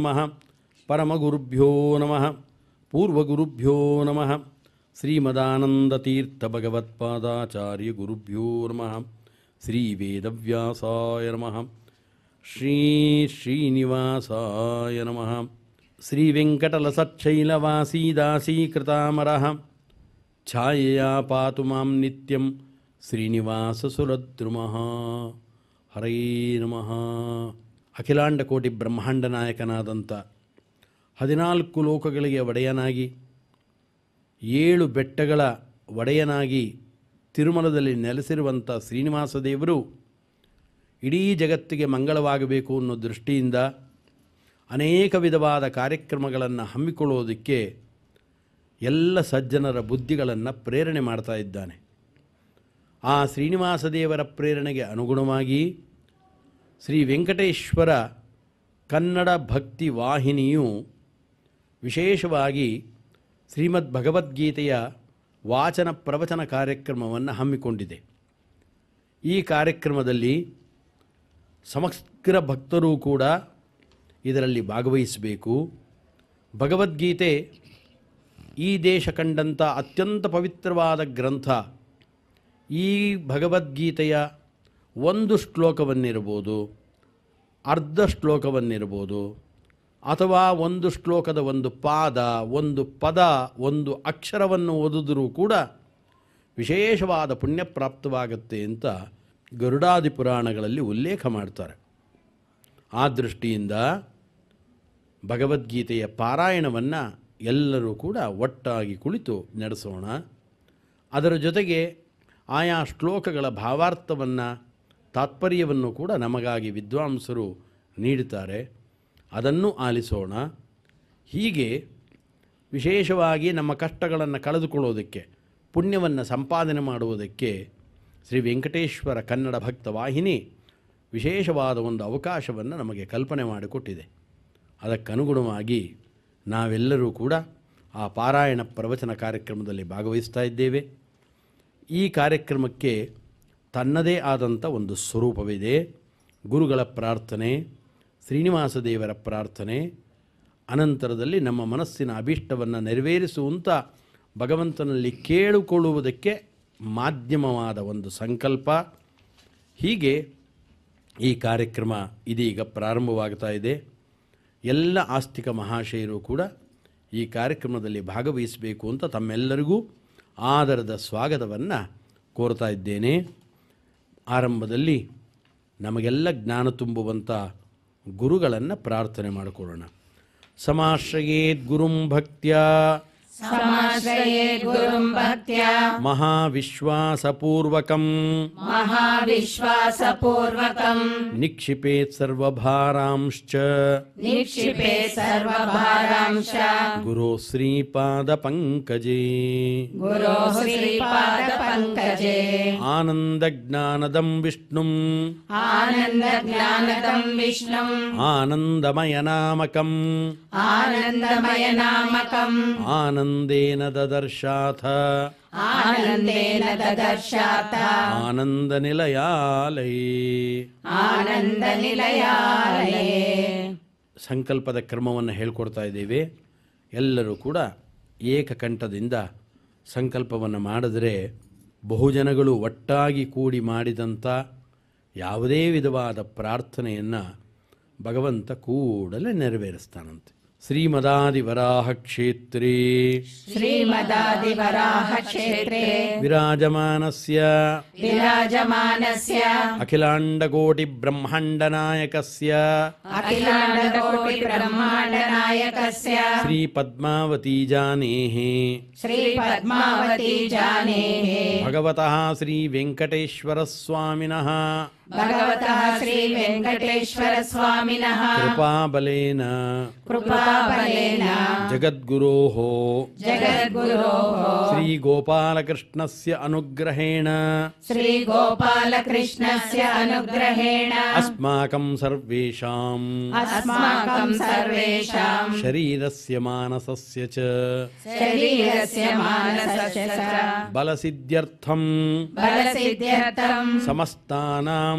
नमः परमगुरुभ्यो नमः पूर्वगुरुभ्यो नमः श्रीमदानन्दतीर्थभगवत्पादाचार्यगुरुभ्यो नमः श्रीवेदव्यासाय नमः श्रीश्रीनिवासाय नमः श्रीवेङ्कटलसच्छैलवासीदासीकृतामरः छायया पातु मां नित्यं श्रीनिवाससुरद्रुमः हरे नमः ಅಖಿಲಾಂಡ ಕೋಟಿ ಬ್ರಹ್ಮಾಂಡ ನಾಯಕನಾದಂಥ ಹದಿನಾಲ್ಕು ಲೋಕಗಳಿಗೆ ಒಡೆಯನಾಗಿ ಏಳು ಬೆಟ್ಟಗಳ ಒಡೆಯನಾಗಿ ತಿರುಮಲದಲ್ಲಿ ನೆಲೆಸಿರುವಂಥ ಶ್ರೀನಿವಾಸ ದೇವರು ಇಡೀ ಜಗತ್ತಿಗೆ ಮಂಗಳವಾಗಬೇಕು ಅನ್ನೋ ದೃಷ್ಟಿಯಿಂದ ಅನೇಕ ವಿಧವಾದ ಕಾರ್ಯಕ್ರಮಗಳನ್ನು ಹಮ್ಮಿಕೊಳ್ಳೋದಕ್ಕೆ ಎಲ್ಲ ಸಜ್ಜನರ ಬುದ್ಧಿಗಳನ್ನು ಪ್ರೇರಣೆ ಮಾಡ್ತಾ ಇದ್ದಾನೆ ಆ ಶ್ರೀನಿವಾಸ ದೇವರ ಪ್ರೇರಣೆಗೆ ಅನುಗುಣವಾಗಿ ಶ್ರೀ ವೆಂಕಟೇಶ್ವರ ಕನ್ನಡ ಭಕ್ತಿ ವಾಹಿನಿಯು ವಿಶೇಷವಾಗಿ ಶ್ರೀಮದ್ ಭಗವದ್ಗೀತೆಯ ವಾಚನ ಪ್ರವಚನ ಕಾರ್ಯಕ್ರಮವನ್ನು ಹಮ್ಮಿಕೊಂಡಿದೆ ಈ ಕಾರ್ಯಕ್ರಮದಲ್ಲಿ ಸಮಗ್ರ ಭಕ್ತರೂ ಕೂಡ ಇದರಲ್ಲಿ ಭಾಗವಹಿಸಬೇಕು ಭಗವದ್ಗೀತೆ ಈ ದೇಶ ಕಂಡಂಥ ಅತ್ಯಂತ ಪವಿತ್ರವಾದ ಗ್ರಂಥ ಈ ಭಗವದ್ಗೀತೆಯ ಒಂದು ಶ್ಲೋಕವನ್ನಿರ್ಬೋದು ಅರ್ಧ ಶ್ಲೋಕವನ್ನಿರ್ಬೋದು ಅಥವಾ ಒಂದು ಶ್ಲೋಕದ ಒಂದು ಪಾದ ಒಂದು ಪದ ಒಂದು ಅಕ್ಷರವನ್ನು ಓದಿದರೂ ಕೂಡ ವಿಶೇಷವಾದ ಪುಣ್ಯ ಪ್ರಾಪ್ತವಾಗುತ್ತೆ ಅಂತ ಗರುಡಾದಿ ಪುರಾಣಗಳಲ್ಲಿ ಉಲ್ಲೇಖ ಮಾಡ್ತಾರೆ ಆ ದೃಷ್ಟಿಯಿಂದ ಭಗವದ್ಗೀತೆಯ ಪಾರಾಯಣವನ್ನು ಎಲ್ಲರೂ ಕೂಡ ಒಟ್ಟಾಗಿ ಕುಳಿತು ನಡೆಸೋಣ ಅದರ ಜೊತೆಗೆ ಆಯಾ ಶ್ಲೋಕಗಳ ಭಾವಾರ್ಥವನ್ನು ತಾತ್ಪರ್ಯವನ್ನು ಕೂಡ ನಮಗಾಗಿ ವಿದ್ವಾಂಸರು ನೀಡುತ್ತಾರೆ ಅದನ್ನು ಆಲಿಸೋಣ ಹೀಗೆ ವಿಶೇಷವಾಗಿ ನಮ್ಮ ಕಷ್ಟಗಳನ್ನು ಕಳೆದುಕೊಳ್ಳೋದಕ್ಕೆ ಪುಣ್ಯವನ್ನು ಸಂಪಾದನೆ ಮಾಡುವುದಕ್ಕೆ ಶ್ರೀ ವೆಂಕಟೇಶ್ವರ ಕನ್ನಡ ಭಕ್ತ ವಾಹಿನಿ ವಿಶೇಷವಾದ ಒಂದು ಅವಕಾಶವನ್ನು ನಮಗೆ ಕಲ್ಪನೆ ಮಾಡಿಕೊಟ್ಟಿದೆ ಅದಕ್ಕನುಗುಣವಾಗಿ ನಾವೆಲ್ಲರೂ ಕೂಡ ಆ ಪಾರಾಯಣ ಪ್ರವಚನ ಕಾರ್ಯಕ್ರಮದಲ್ಲಿ ಭಾಗವಹಿಸ್ತಾ ಇದ್ದೇವೆ ಈ ಕಾರ್ಯಕ್ರಮಕ್ಕೆ ತನ್ನದೇ ಆದಂಥ ಒಂದು ಸ್ವರೂಪವಿದೆ ಗುರುಗಳ ಪ್ರಾರ್ಥನೆ ಶ್ರೀನಿವಾಸ ದೇವರ ಪ್ರಾರ್ಥನೆ ಅನಂತರದಲ್ಲಿ ನಮ್ಮ ಮನಸ್ಸಿನ ಅಭೀಷ್ಟವನ್ನು ನೆರವೇರಿಸುವಂಥ ಭಗವಂತನಲ್ಲಿ ಕೇಳಿಕೊಳ್ಳುವುದಕ್ಕೆ ಮಾಧ್ಯಮವಾದ ಒಂದು ಸಂಕಲ್ಪ ಹೀಗೆ ಈ ಕಾರ್ಯಕ್ರಮ ಇದೀಗ ಪ್ರಾರಂಭವಾಗ್ತಾ ಇದೆ ಎಲ್ಲ ಆಸ್ತಿಕ ಮಹಾಶಯರು ಕೂಡ ಈ ಕಾರ್ಯಕ್ರಮದಲ್ಲಿ ಭಾಗವಹಿಸಬೇಕು ಅಂತ ತಮ್ಮೆಲ್ಲರಿಗೂ ಆದರದ ಸ್ವಾಗತವನ್ನು ಕೋರ್ತಾ ಇದ್ದೇನೆ ಆರಂಭದಲ್ಲಿ ನಮಗೆಲ್ಲ ಜ್ಞಾನ ತುಂಬುವಂಥ ಗುರುಗಳನ್ನು ಪ್ರಾರ್ಥನೆ ಮಾಡಿಕೊಳ್ಳೋಣ ಸಮಾಶ್ರಯೇದ್ ಗುರುಂ ಭಕ್ತಿಯ समाश्रये भक्त्या महाविश्वासपूर्वकम् महाविश्वासपूर्वकम् निक्षिपेत् सर्वभारांश्च निक्षिपेत् सर्वभारांश्च गुरो श्रीपादपङ्कजे गुरो श्रीपादपङ्कजे आनन्दज्ञानदं विष्णुम् आनन्दज्ञानदं विष्णुम् आनन्दमयनामकम् आनन्दमयनामकम् आनन्द ಆನಂದೇನ ದದರ್ಶಾಥ ಆನಂದೇನ ದದರ್ಶಾಥ ಆನಂದ ಆನಂದ ಸಂಕಲ್ಪದ ಕ್ರಮವನ್ನು ಹೇಳ್ಕೊಡ್ತಾ ಇದ್ದೀವಿ ಎಲ್ಲರೂ ಕೂಡ ಏಕಕಂಠದಿಂದ ಸಂಕಲ್ಪವನ್ನು ಮಾಡಿದರೆ ಬಹುಜನಗಳು ಒಟ್ಟಾಗಿ ಕೂಡಿ ಮಾಡಿದಂಥ ಯಾವುದೇ ವಿಧವಾದ ಪ್ರಾರ್ಥನೆಯನ್ನು ಭಗವಂತ ಕೂಡಲೇ ನೆರವೇರಿಸ್ತಾನಂತೆ श्रीमदादिवराह क्षेत्रे श्रीमदादिवराह क्षेत्रे विराजमानस्य विराजमानस्य श्री पद्मावती अखिलाण्डकोटिब्रह्माण्डनायकस्य श्री पद्मावती श्रीपद्मावतीजानेः भगवतः श्री वेंकटेश्वर स्वामिनः भगवतः श्रीवेङ्कटेश्वरस्वामिनः कृपाबलेन कृपाबलेन जगद्गुरोः जगद्गुरोः अनुग्रहेण अनुग्रहेण अस्माकं अस्माकं शरीरस्य मानसस्य च शरीरस्य मानसस्य च समस्तानाम्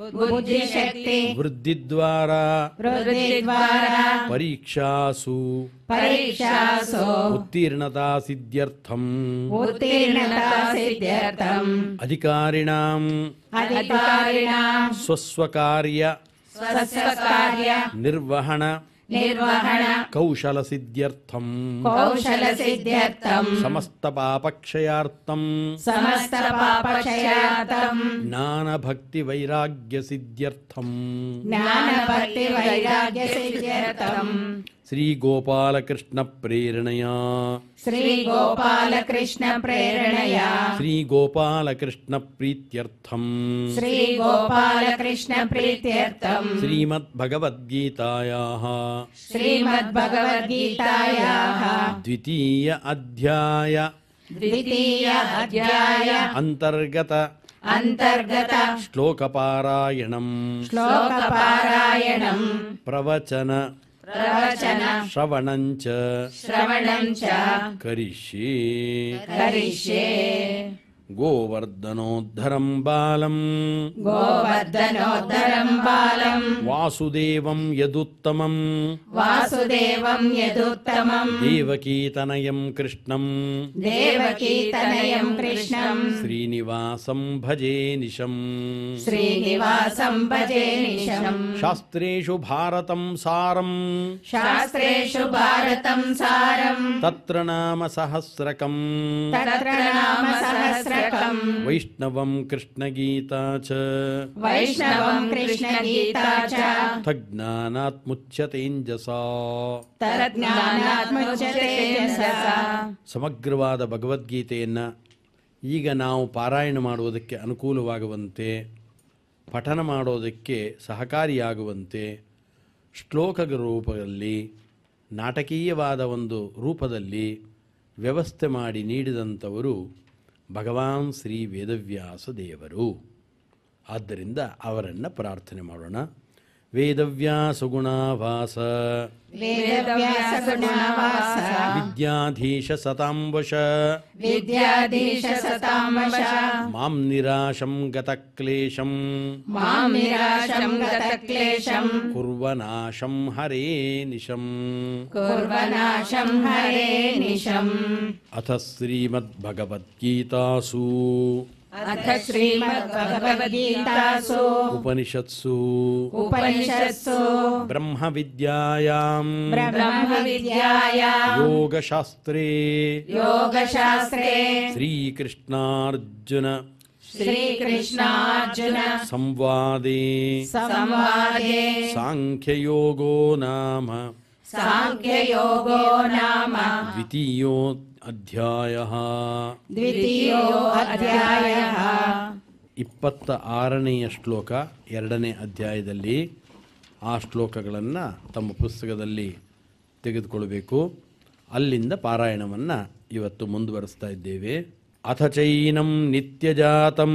बुद्धिशक्ति वृद्धिद्वारा वृद्धिद्वारा परीक्षासु परीक्षासु उत्तीर्णता सिद्ध्यर्थम् उत्तीर्णता सिद्ध्यर्थम् अधिकारिणाम् अधिकारिणाम् स्वस्वकार्य स्वस्वकार्य निर्वहण निर्वहण कौशलसिद्ध्यर्थम् कौशलसिद्ध्यर्थम् ज्ञान भक्ति वैराग्य ज्ञानभक्तिवैराग्यसिद्ध्यर्थम् श्रीगोपालकृष्णप्रेरणया श्रीगोपालकृष्णप्रेरणया श्रीगोपालकृष्णप्रीत्यर्थम् श्रीगोपालकृष्णप्रीत्यर्थमद्भगवद्गीतायाः श्रीमद्भगवद्गीतायाः द्वितीय अध्याय द्वितीय अध्याय अन्तर्गत अन्तर्गत श्लोकपारायणम् श्लोकपारायणम् प्रवचन श्रवणं च श्रवणं च करिष्ये करिष्ये गोवर्धनोद्धरं बालम् गोवर्धनोद्धरं बालम् वासुदेवं यदुत्तमम् वासुदेवं यदुत्तमम् देवकीतनयं कृष्णम् देवकीतनयं कृष्णम् श्रीनिवासं भजे निशम् श्रीनिवासं भजे निशम् शास्त्रेषु भारतं सारम् शास्त्रेषु भारतं सारम् तत्र नाम सहस्रकम् तत्र नाम सहस्र ವೈಷ್ಣವಂ ಕೃಷ್ಣ कृष्णगीता च वैष्णवं कृष्णगीता च तज्ज्ञानात्मुच्यतेञ्जसा ಸಮಗ್ರವಾದ ಭಗವದ್ಗೀತೆಯನ್ನು ಈಗ ನಾವು ಪಾರಾಯಣ ಮಾಡುವುದಕ್ಕೆ ಅನುಕೂಲವಾಗುವಂತೆ ಪಠನ ಮಾಡೋದಕ್ಕೆ ಸಹಕಾರಿಯಾಗುವಂತೆ ಶ್ಲೋಕ ರೂಪದಲ್ಲಿ ನಾಟಕೀಯವಾದ ಒಂದು ರೂಪದಲ್ಲಿ ವ್ಯವಸ್ಥೆ ಮಾಡಿ ನೀಡಿದಂಥವರು ಭಗವಾನ್ ಶ್ರೀ ವೇದವ್ಯಾಸ ದೇವರು ಆದ್ದರಿಂದ ಅವರನ್ನು ಪ್ರಾರ್ಥನೆ ಮಾಡೋಣ वेदव्यासगुणावास विद्याधीश सतांबश विद्याधीशसताम्बुश मां निराशं गतक्लेशं निराशं गतक्लेशं कुर्वनाशं हरे निशं कुर्वनाशं हरे अथ श्रीमद्भगवद्गीतासु अथ श्रीमद्भगवद्गीतासु उपनिषत्सु उपनिषत्सु ब्रह्मविद्यायाम् ब्रह्मविद्यायाम् योगशास्त्रे योगशास्त्रे श्रीकृष्णार्जुन श्रीकृष्णार्जुन संवादे संवादे साङ्ख्ययोगो नाम साङ्ख्ययोगो नाम द्वितीयोत् ಅಧ್ಯಾಯಃ ಇಪ್ಪತ್ತ ಆರನೆಯ ಶ್ಲೋಕ ಎರಡನೇ ಅಧ್ಯಾಯದಲ್ಲಿ ಆ ಶ್ಲೋಕಗಳನ್ನು ತಮ್ಮ ಪುಸ್ತಕದಲ್ಲಿ ತೆಗೆದುಕೊಳ್ಳಬೇಕು ಅಲ್ಲಿಂದ ಪಾರಾಯಣವನ್ನು ಇವತ್ತು ಮುಂದುವರಿಸ್ತಾ ಇದ್ದೇವೆ ಅಥ ಚೈನಂ ನಿತ್ಯಜಾತಂ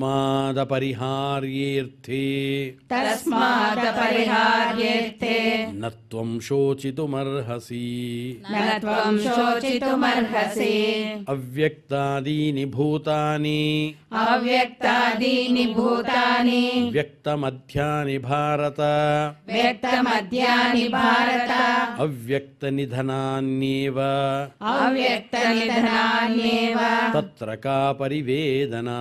तस्मादपरिहार्येऽर्थे तस्मादपरिहार्येऽर्थे न त्वं शोचितुमर्हसि न त्वं शोचितुमर्हसि अव्यक्तादीनि भूतानि अव्यक्तादीनि भूतानि व्यक्तमध्यानि भारत व्यक्तमध्यानि भारत अव्यक्तनिधनान्येव अव्यक्तनिधनान्येव तत्र का परिवेदना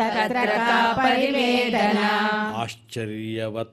तत्र का परिवेदना आश्चर्यवत्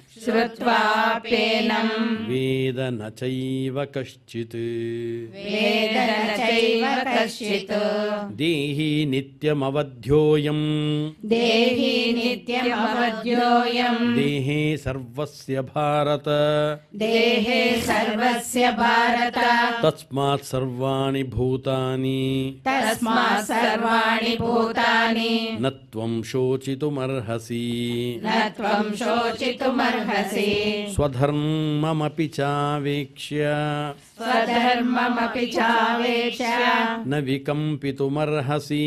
श्रुत्वापेनम् वेद न चैव कश्चित् वेद न चैव कश्चित् देहि नित्यमवध्योऽयम् देहि नित्यमवध्योऽयम् देहे सर्वस्य भारत देहे सर्वस्य भारत तस्मात् सर्वाणि भूतानि तस्मात् सर्वाणि भूतानि न शोचितुमर्हसि न शोचितुमर्हसि अर्हसि स्वधर्ममपि चावेक्ष्य स्वधर्ममपि चावेक्ष्य न विकम्पितुमर्हसि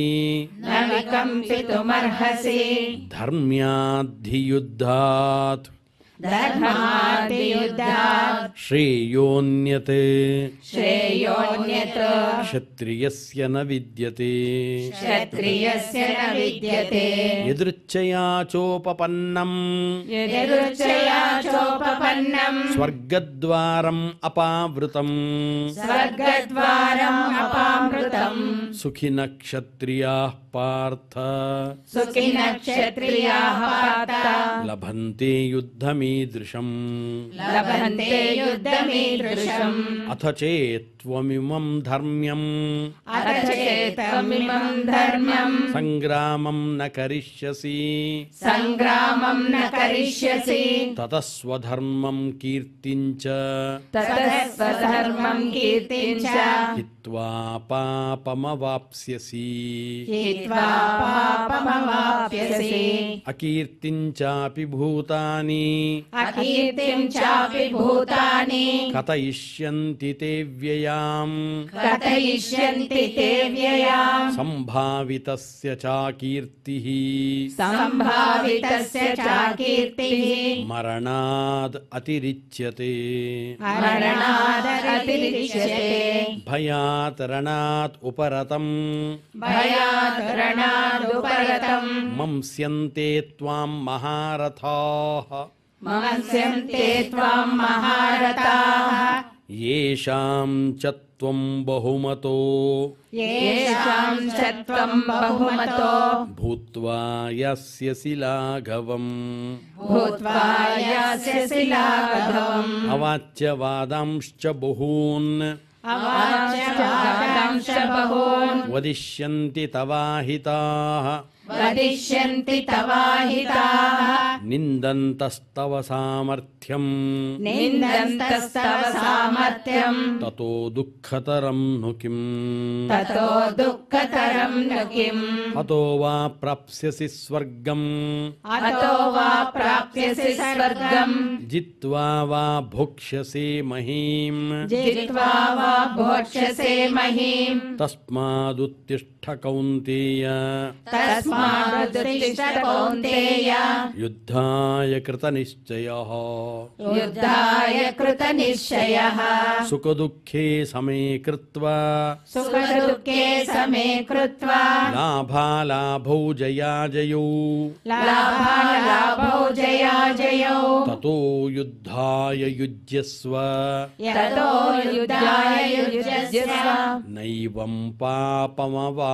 न विकम्पितुमर्हसि धर्म्याद्धियुद्धात् धर्माद्धियुद्धात् श्रेयोन्यत् श्रेयोन्यत् क्षत्रियस्य न विद्यते क्षत्रियस्य न विद्यते यदृच्छया चोपपन्नम् यदृच्छया चोपपन्नम् स्वर्गद्वारम् अपावृतम् स्वर्गद्वारम् अपावृतम् सुखिनः क्षत्रियाः पार्थ सुखिनः क्षत्रियाः पार्थ लभन्ते युद्धमीदृशम् लभन्ते युद्धमीदृशम् अथ चेत् त्वमिमं धर्म्यम् धर्मम् सङ्ग्रामम् न करिष्यसि सङ्ग्रामम् न करिष्यसि ततः स्वधर्मम् कीर्तिम् च ततः स्वधर्मम् कीर्तिञ्च हेत्वा पापमवाप्स्यसि अकीर्तिं चापि भूतानि अकीर्तिं चापि भूतानि कथयिष्यन्ति ते व्ययाम् कथयिष्यन्ति ते व्ययाम् सम्भावितस्य चाकीर्तिः सम्भावितस्य चाकीर्तिः मरणाद् अतिरिच्यते मरणाद् अतिरिच्यते भया भयातरणात् उपरतम् भयातरणादुपरतम् मंस्यन्ते त्वाम् महारथाः मंस्यन्ते त्वाम् महारथाः येषाम् च त्वम् बहुमतो येषाम् च त्वम् बहुमतो भूत्वा यस्य शिलाघवम् भूत्वा यस्य शिलाघवम् अवाच्य वादांश्च बहून् वदिष्यन्ति तवाहिताः वदिष्यन्ति तवाहिताः निन्दन्तस्तव सामर्थ्यम् निन्दन्तस्तव सामर्थ्यम् ततो दुःखतरम् नु किम् ततो दुःखतरम् किम् फतो वा प्राप्स्यसि स्वर्गम् फतो वा प्राप्स्यसि स्वर्गम् जित्वा वा भोक्ष्यसि महीम् जित्वा वा भोक्ष्यसे मही तस्मादुत्तिष्ठ कौन्तेय कौन्तेय युद्धाय कृतनिश्चयः युद्धाय सुख दुखे समे कृत्वा सुखदुःखे समे कृत्वा लाभालाभौ ततो युद्धाय युज्यस्व ततो युद्धाय युज्यस्व नैवं पापमवा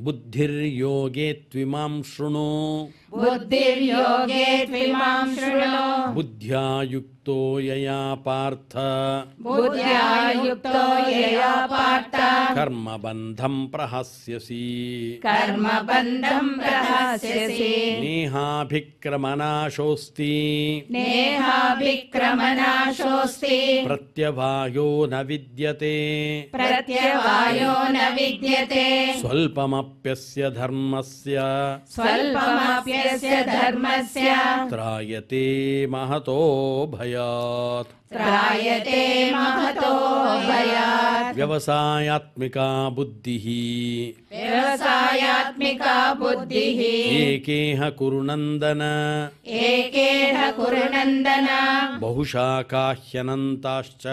बुद्धिर्योगे त्विमां शृणु बुद्धिर्योगे त्विमां शृणु बुद्ध्या युक्तो यया पार्थ बुद्ध्या युक्तो यया पार्थ कर्म बंधं प्रहस्यसि कर्म बंधं प्रहस्यसि नेहा नेहा नेहाभिक्रमनाशोऽस्ति प्रत्यवायो न विद्यते प्रत्यवायो न विद्यते स्वल्पम स्वल्पमप्यस्य धर्मस्य स्वल्पमप्यस्य धर्मस्य त्रायते महतो भयात् त्रायते महतो भयात् व्यवसायात्मिका बुद्धिः व्यवसायात्मिका बुद्धिः एकेह कुरुनन्दन एकेह कुरुनन्दन बहुशाखाह्यनन्ताश्च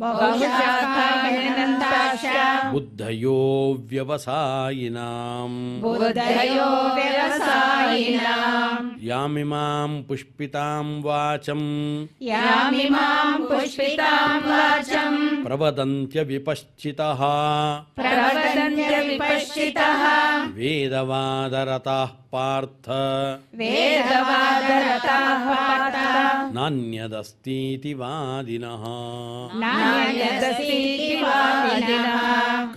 बहुशाखाह्यनन्ताश्च बुद्धयो व्यवसायिनाम् बुद्धयो व्यवसायिनाम् यामिमां पुष्पितां वाचम् यामिमां पुष्पितां वाचम् प्रवदन्त्यविपश्चितः प्रवदन्त्यविपश्चितः वेदवादरताः पार्थ वेदवादरताः पार्थ नान्यदस्तीति वादिनः नान्यदस्तीति वादिनः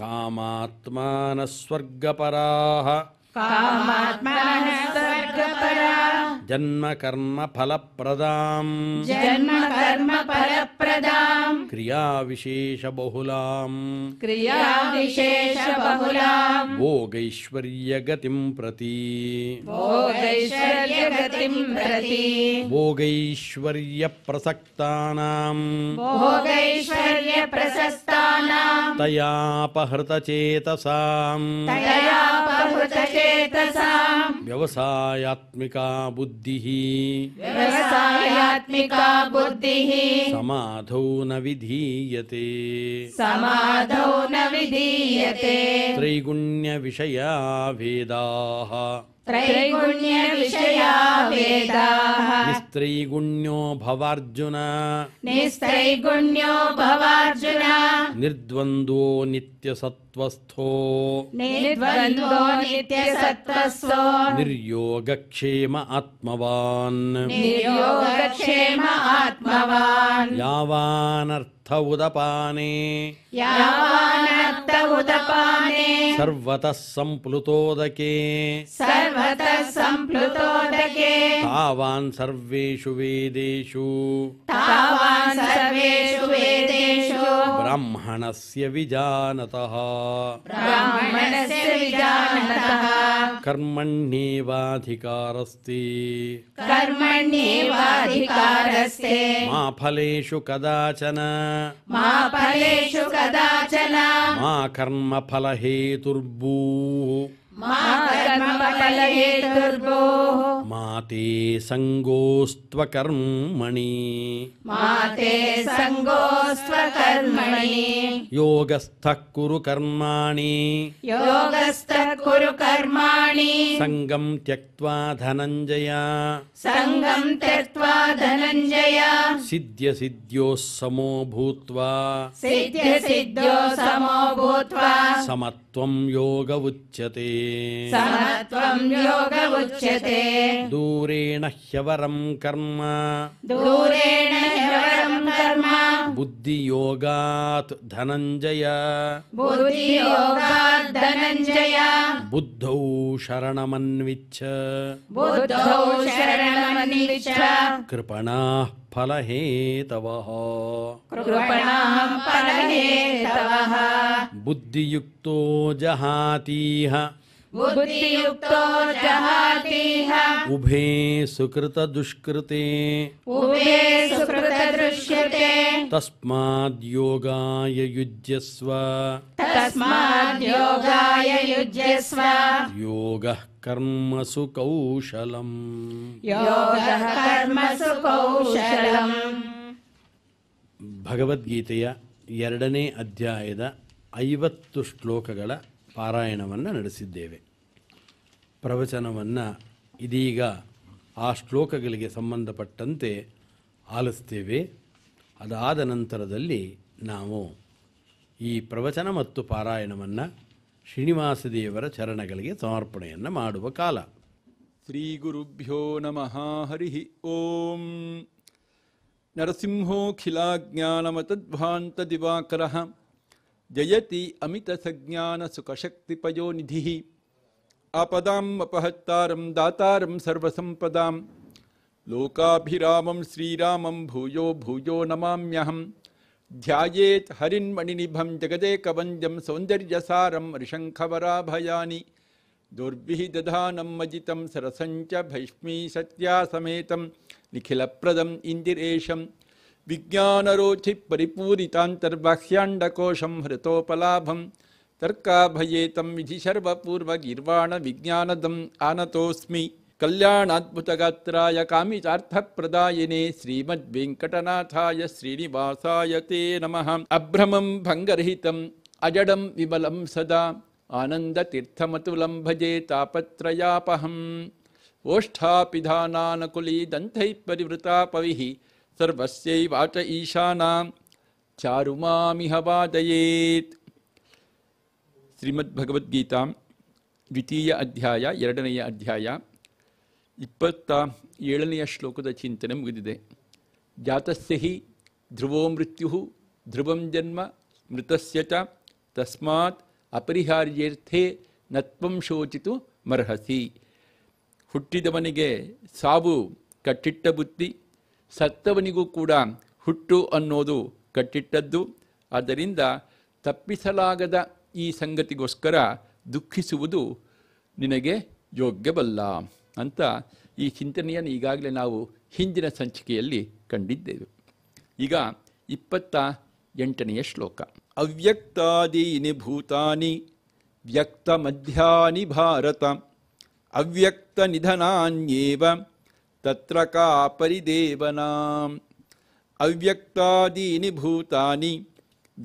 कामात्मानः स्वर्गपराः कामात्मानः स्वर्गपराः जन्म कर्म फल प्रदाम जन्म कर्म फल प्रदाम क्रिया विशेष बहुलाम क्रिया विशेष बहुलाम भोगैश्वर्य गतिम प्रति भोगैश्वर्य गतिम प्रति भोगैश्वर्य प्रसक्तानाम भोगैश्वर्य प्रसक्तानाम तयापहृत चेतसाम तया चेतसा व्यवसायात्मिका बुद्धि व्यवसायात्मिका बुद्धिः समाधौ न विधीयते समाधौ न विधीयते त्रैगुण्यविषया भेदाः त्रैगुण्यविषया वेदाः निस्त्रैगुण्यो भवार्जुन निस्त्रैगुण्यो भवार्जुन निर्द्वन्द्वो नित्यसत्त्वस्थो निर्द्वन्द्वो नित्यसत्त्वस्थो निर्योगक्षेम आत्मवान् निर्योगक्षेम आत्मवान् यावानर्थ यावानत्थ उदपाने उदपाने सर्वतः सम्प्लुतोदके सर्वतः तावान् सर्वेषु वेदेषु तावान् सर्वेषु वेदेषु ब्राह्मणस्य विजानतः कर्मण्येवाधिकारस्ते कर्मण्येवाधिकारस्ति मा फलेषु कदाचन मा फलेषु कदाचन मा कर्मफलहेतुर्भूः कर्मफलहेतुर्भो माते सङ्गोस्त्वकर्मणि माते सङ्गोस्त्वकर्मणि योगस्थ कुरु कर्माणि योगस्थ कुरु कर्माणि संगम त्यक्त्वा धनञ्जय संगम त्यक्त्वा धनञ्जय सिद्ध्य सिद्ध्यो समो भूत्वा सिद्ध्य सिद्ध्यो समो भूत्वा समत्वं योग उच्यते समत्वं त्वम् योग उच्यते दूरेण ह्यवरम् कर्म दूरेण ह्यवरम् कर्म बुद्धियोगात् धनञ्जय बुद्धियोगात् धनञ्जय बुद्धौ शरणमन्विच्छ बुद्धौ शरणमन्विच्छ कृपणाः फलहेतवः कृपणाः फलहेतवः बुद्धियुक्तो जहातीह बुद्धियुक्तो जहातीह उभे सुकृत दुष्कृते उभे दृश्यते तस्माद् योगाय युज्यस्व तस्माद् योगाय युज्यस्व योगः कर्मसु कौशलम् योगः कर्मसु कौशलम् ಭಗವದ್ಗೀತೆಯ ಎರಡನೇ ಅಧ್ಯಾಯದ ಐವತ್ತು ಶ್ಲೋಕಗಳ ಪಾರಾಯಣವನ್ನು ನಡೆಸಿದ್ದೇವೆ ಪ್ರವಚನವನ್ನು ಇದೀಗ ಆ ಶ್ಲೋಕಗಳಿಗೆ ಸಂಬಂಧಪಟ್ಟಂತೆ ಆಲಿಸ್ತೇವೆ ಅದಾದ ನಂತರದಲ್ಲಿ ನಾವು ಈ ಪ್ರವಚನ ಮತ್ತು ಪಾರಾಯಣವನ್ನು ಶ್ರೀನಿವಾಸದೇವರ ಚರಣಗಳಿಗೆ ಸಮರ್ಪಣೆಯನ್ನು ಮಾಡುವ ಕಾಲ ಶ್ರೀ ಗುರುಭ್ಯೋ ನಮಃ ಹರಿ ಓಂ ನರಸಿಂಹೋಖಿಲಾಜ್ಞಾನಮತದ್ಭಾಂತ ದಿವಾಕರಃ जयति अमित संज्ञान सुख शक्ति पयो निधि आपदाम अपहत्तारम दातारम सर्वसंपदाम लोकाभिरामम श्रीरामम भूयो भूयो नमाम्यहम ध्यायेत हरिन्मणिनिभम जगदे कवंजम सौंदर्यसारम ऋषंखवराभयानि दुर्भिः दधानम् मजितं सरसञ्च भैष्मी सत्या समेतं निखिलप्रदम् इन्दिरेशम् विज्ञानरुचि परिपूरितान्तर्बाह्याण्डकोशं हृतोपलाभं तर्काभयेतं विधिशर्वपूर्वगीर्वाण विज्ञानदम् आनतोऽस्मि कल्याणाद्भुतगात्राय कामितार्थप्रदायिने श्रीमद्वेङ्कटनाथाय श्रीनिवासाय ते नमः अभ्रमं भङ्गरहितम् अजडं विमलं सदा आनन्दतीर्थमतुलं भजे तापत्रयापहम् ओष्ठापिधानानकुलीदन्तैः परिवृता पविः ಸರ್ವಸ್ಯೈವಾಚ ಈಶಾನಾಂ ಚಾರುಮಾಮಿಹ ವಾದಯೇತ್ ಶ್ರೀಮದ್ ಭಗವದ್ಗೀತಾ ದ್ವಿತೀಯ ಅಧ್ಯಾಯ ಎರಡನೆಯ ಅಧ್ಯಾಯ ಇಪ್ಪತ್ತ ಏಳನೆಯ ಶ್ಲೋಕದ ಚಿಂತನೆ ಮುಗಿದಿದೆ ಜಾತಸ್ಯ ಹಿ ಧ್ರುವೋ ಮೃತ್ಯು ಧ್ರುವಂ ಜನ್ಮ ಮೃತಸ್ಯ ಚ ತಸ್ಮಾತ್ ಅಪರಿಹಾರ್ಯರ್ಥೇ ನತ್ವಂ ಶೋಚಿತು ಮರ್ಹಸಿ ಹುಟ್ಟಿದವನಿಗೆ ಸಾವು ಕಟ್ಟಿಟ್ಟ ಬುದ್ಧಿ ಸತ್ತವನಿಗೂ ಕೂಡ ಹುಟ್ಟು ಅನ್ನೋದು ಕಟ್ಟಿಟ್ಟದ್ದು ಆದ್ದರಿಂದ ತಪ್ಪಿಸಲಾಗದ ಈ ಸಂಗತಿಗೋಸ್ಕರ ದುಃಖಿಸುವುದು ನಿನಗೆ ಯೋಗ್ಯವಲ್ಲ ಅಂತ ಈ ಚಿಂತನೆಯನ್ನು ಈಗಾಗಲೇ ನಾವು ಹಿಂದಿನ ಸಂಚಿಕೆಯಲ್ಲಿ ಕಂಡಿದ್ದೇವೆ ಈಗ ಇಪ್ಪತ್ತ ಎಂಟನೆಯ ಶ್ಲೋಕ ಅವ್ಯಕ್ತಾದೀನಿ ಭೂತಾನಿ ವ್ಯಕ್ತ ಮಧ್ಯಾನಿ ಭಾರತ ಅವ್ಯಕ್ತ ನಿಧನಾನ್ಯೇವ ತತ್ರ ಕಾ ಪರಿದೇವನಾಂ ಅವ್ಯಕ್ತಾದೀನಿ ಭೂತಾನಿ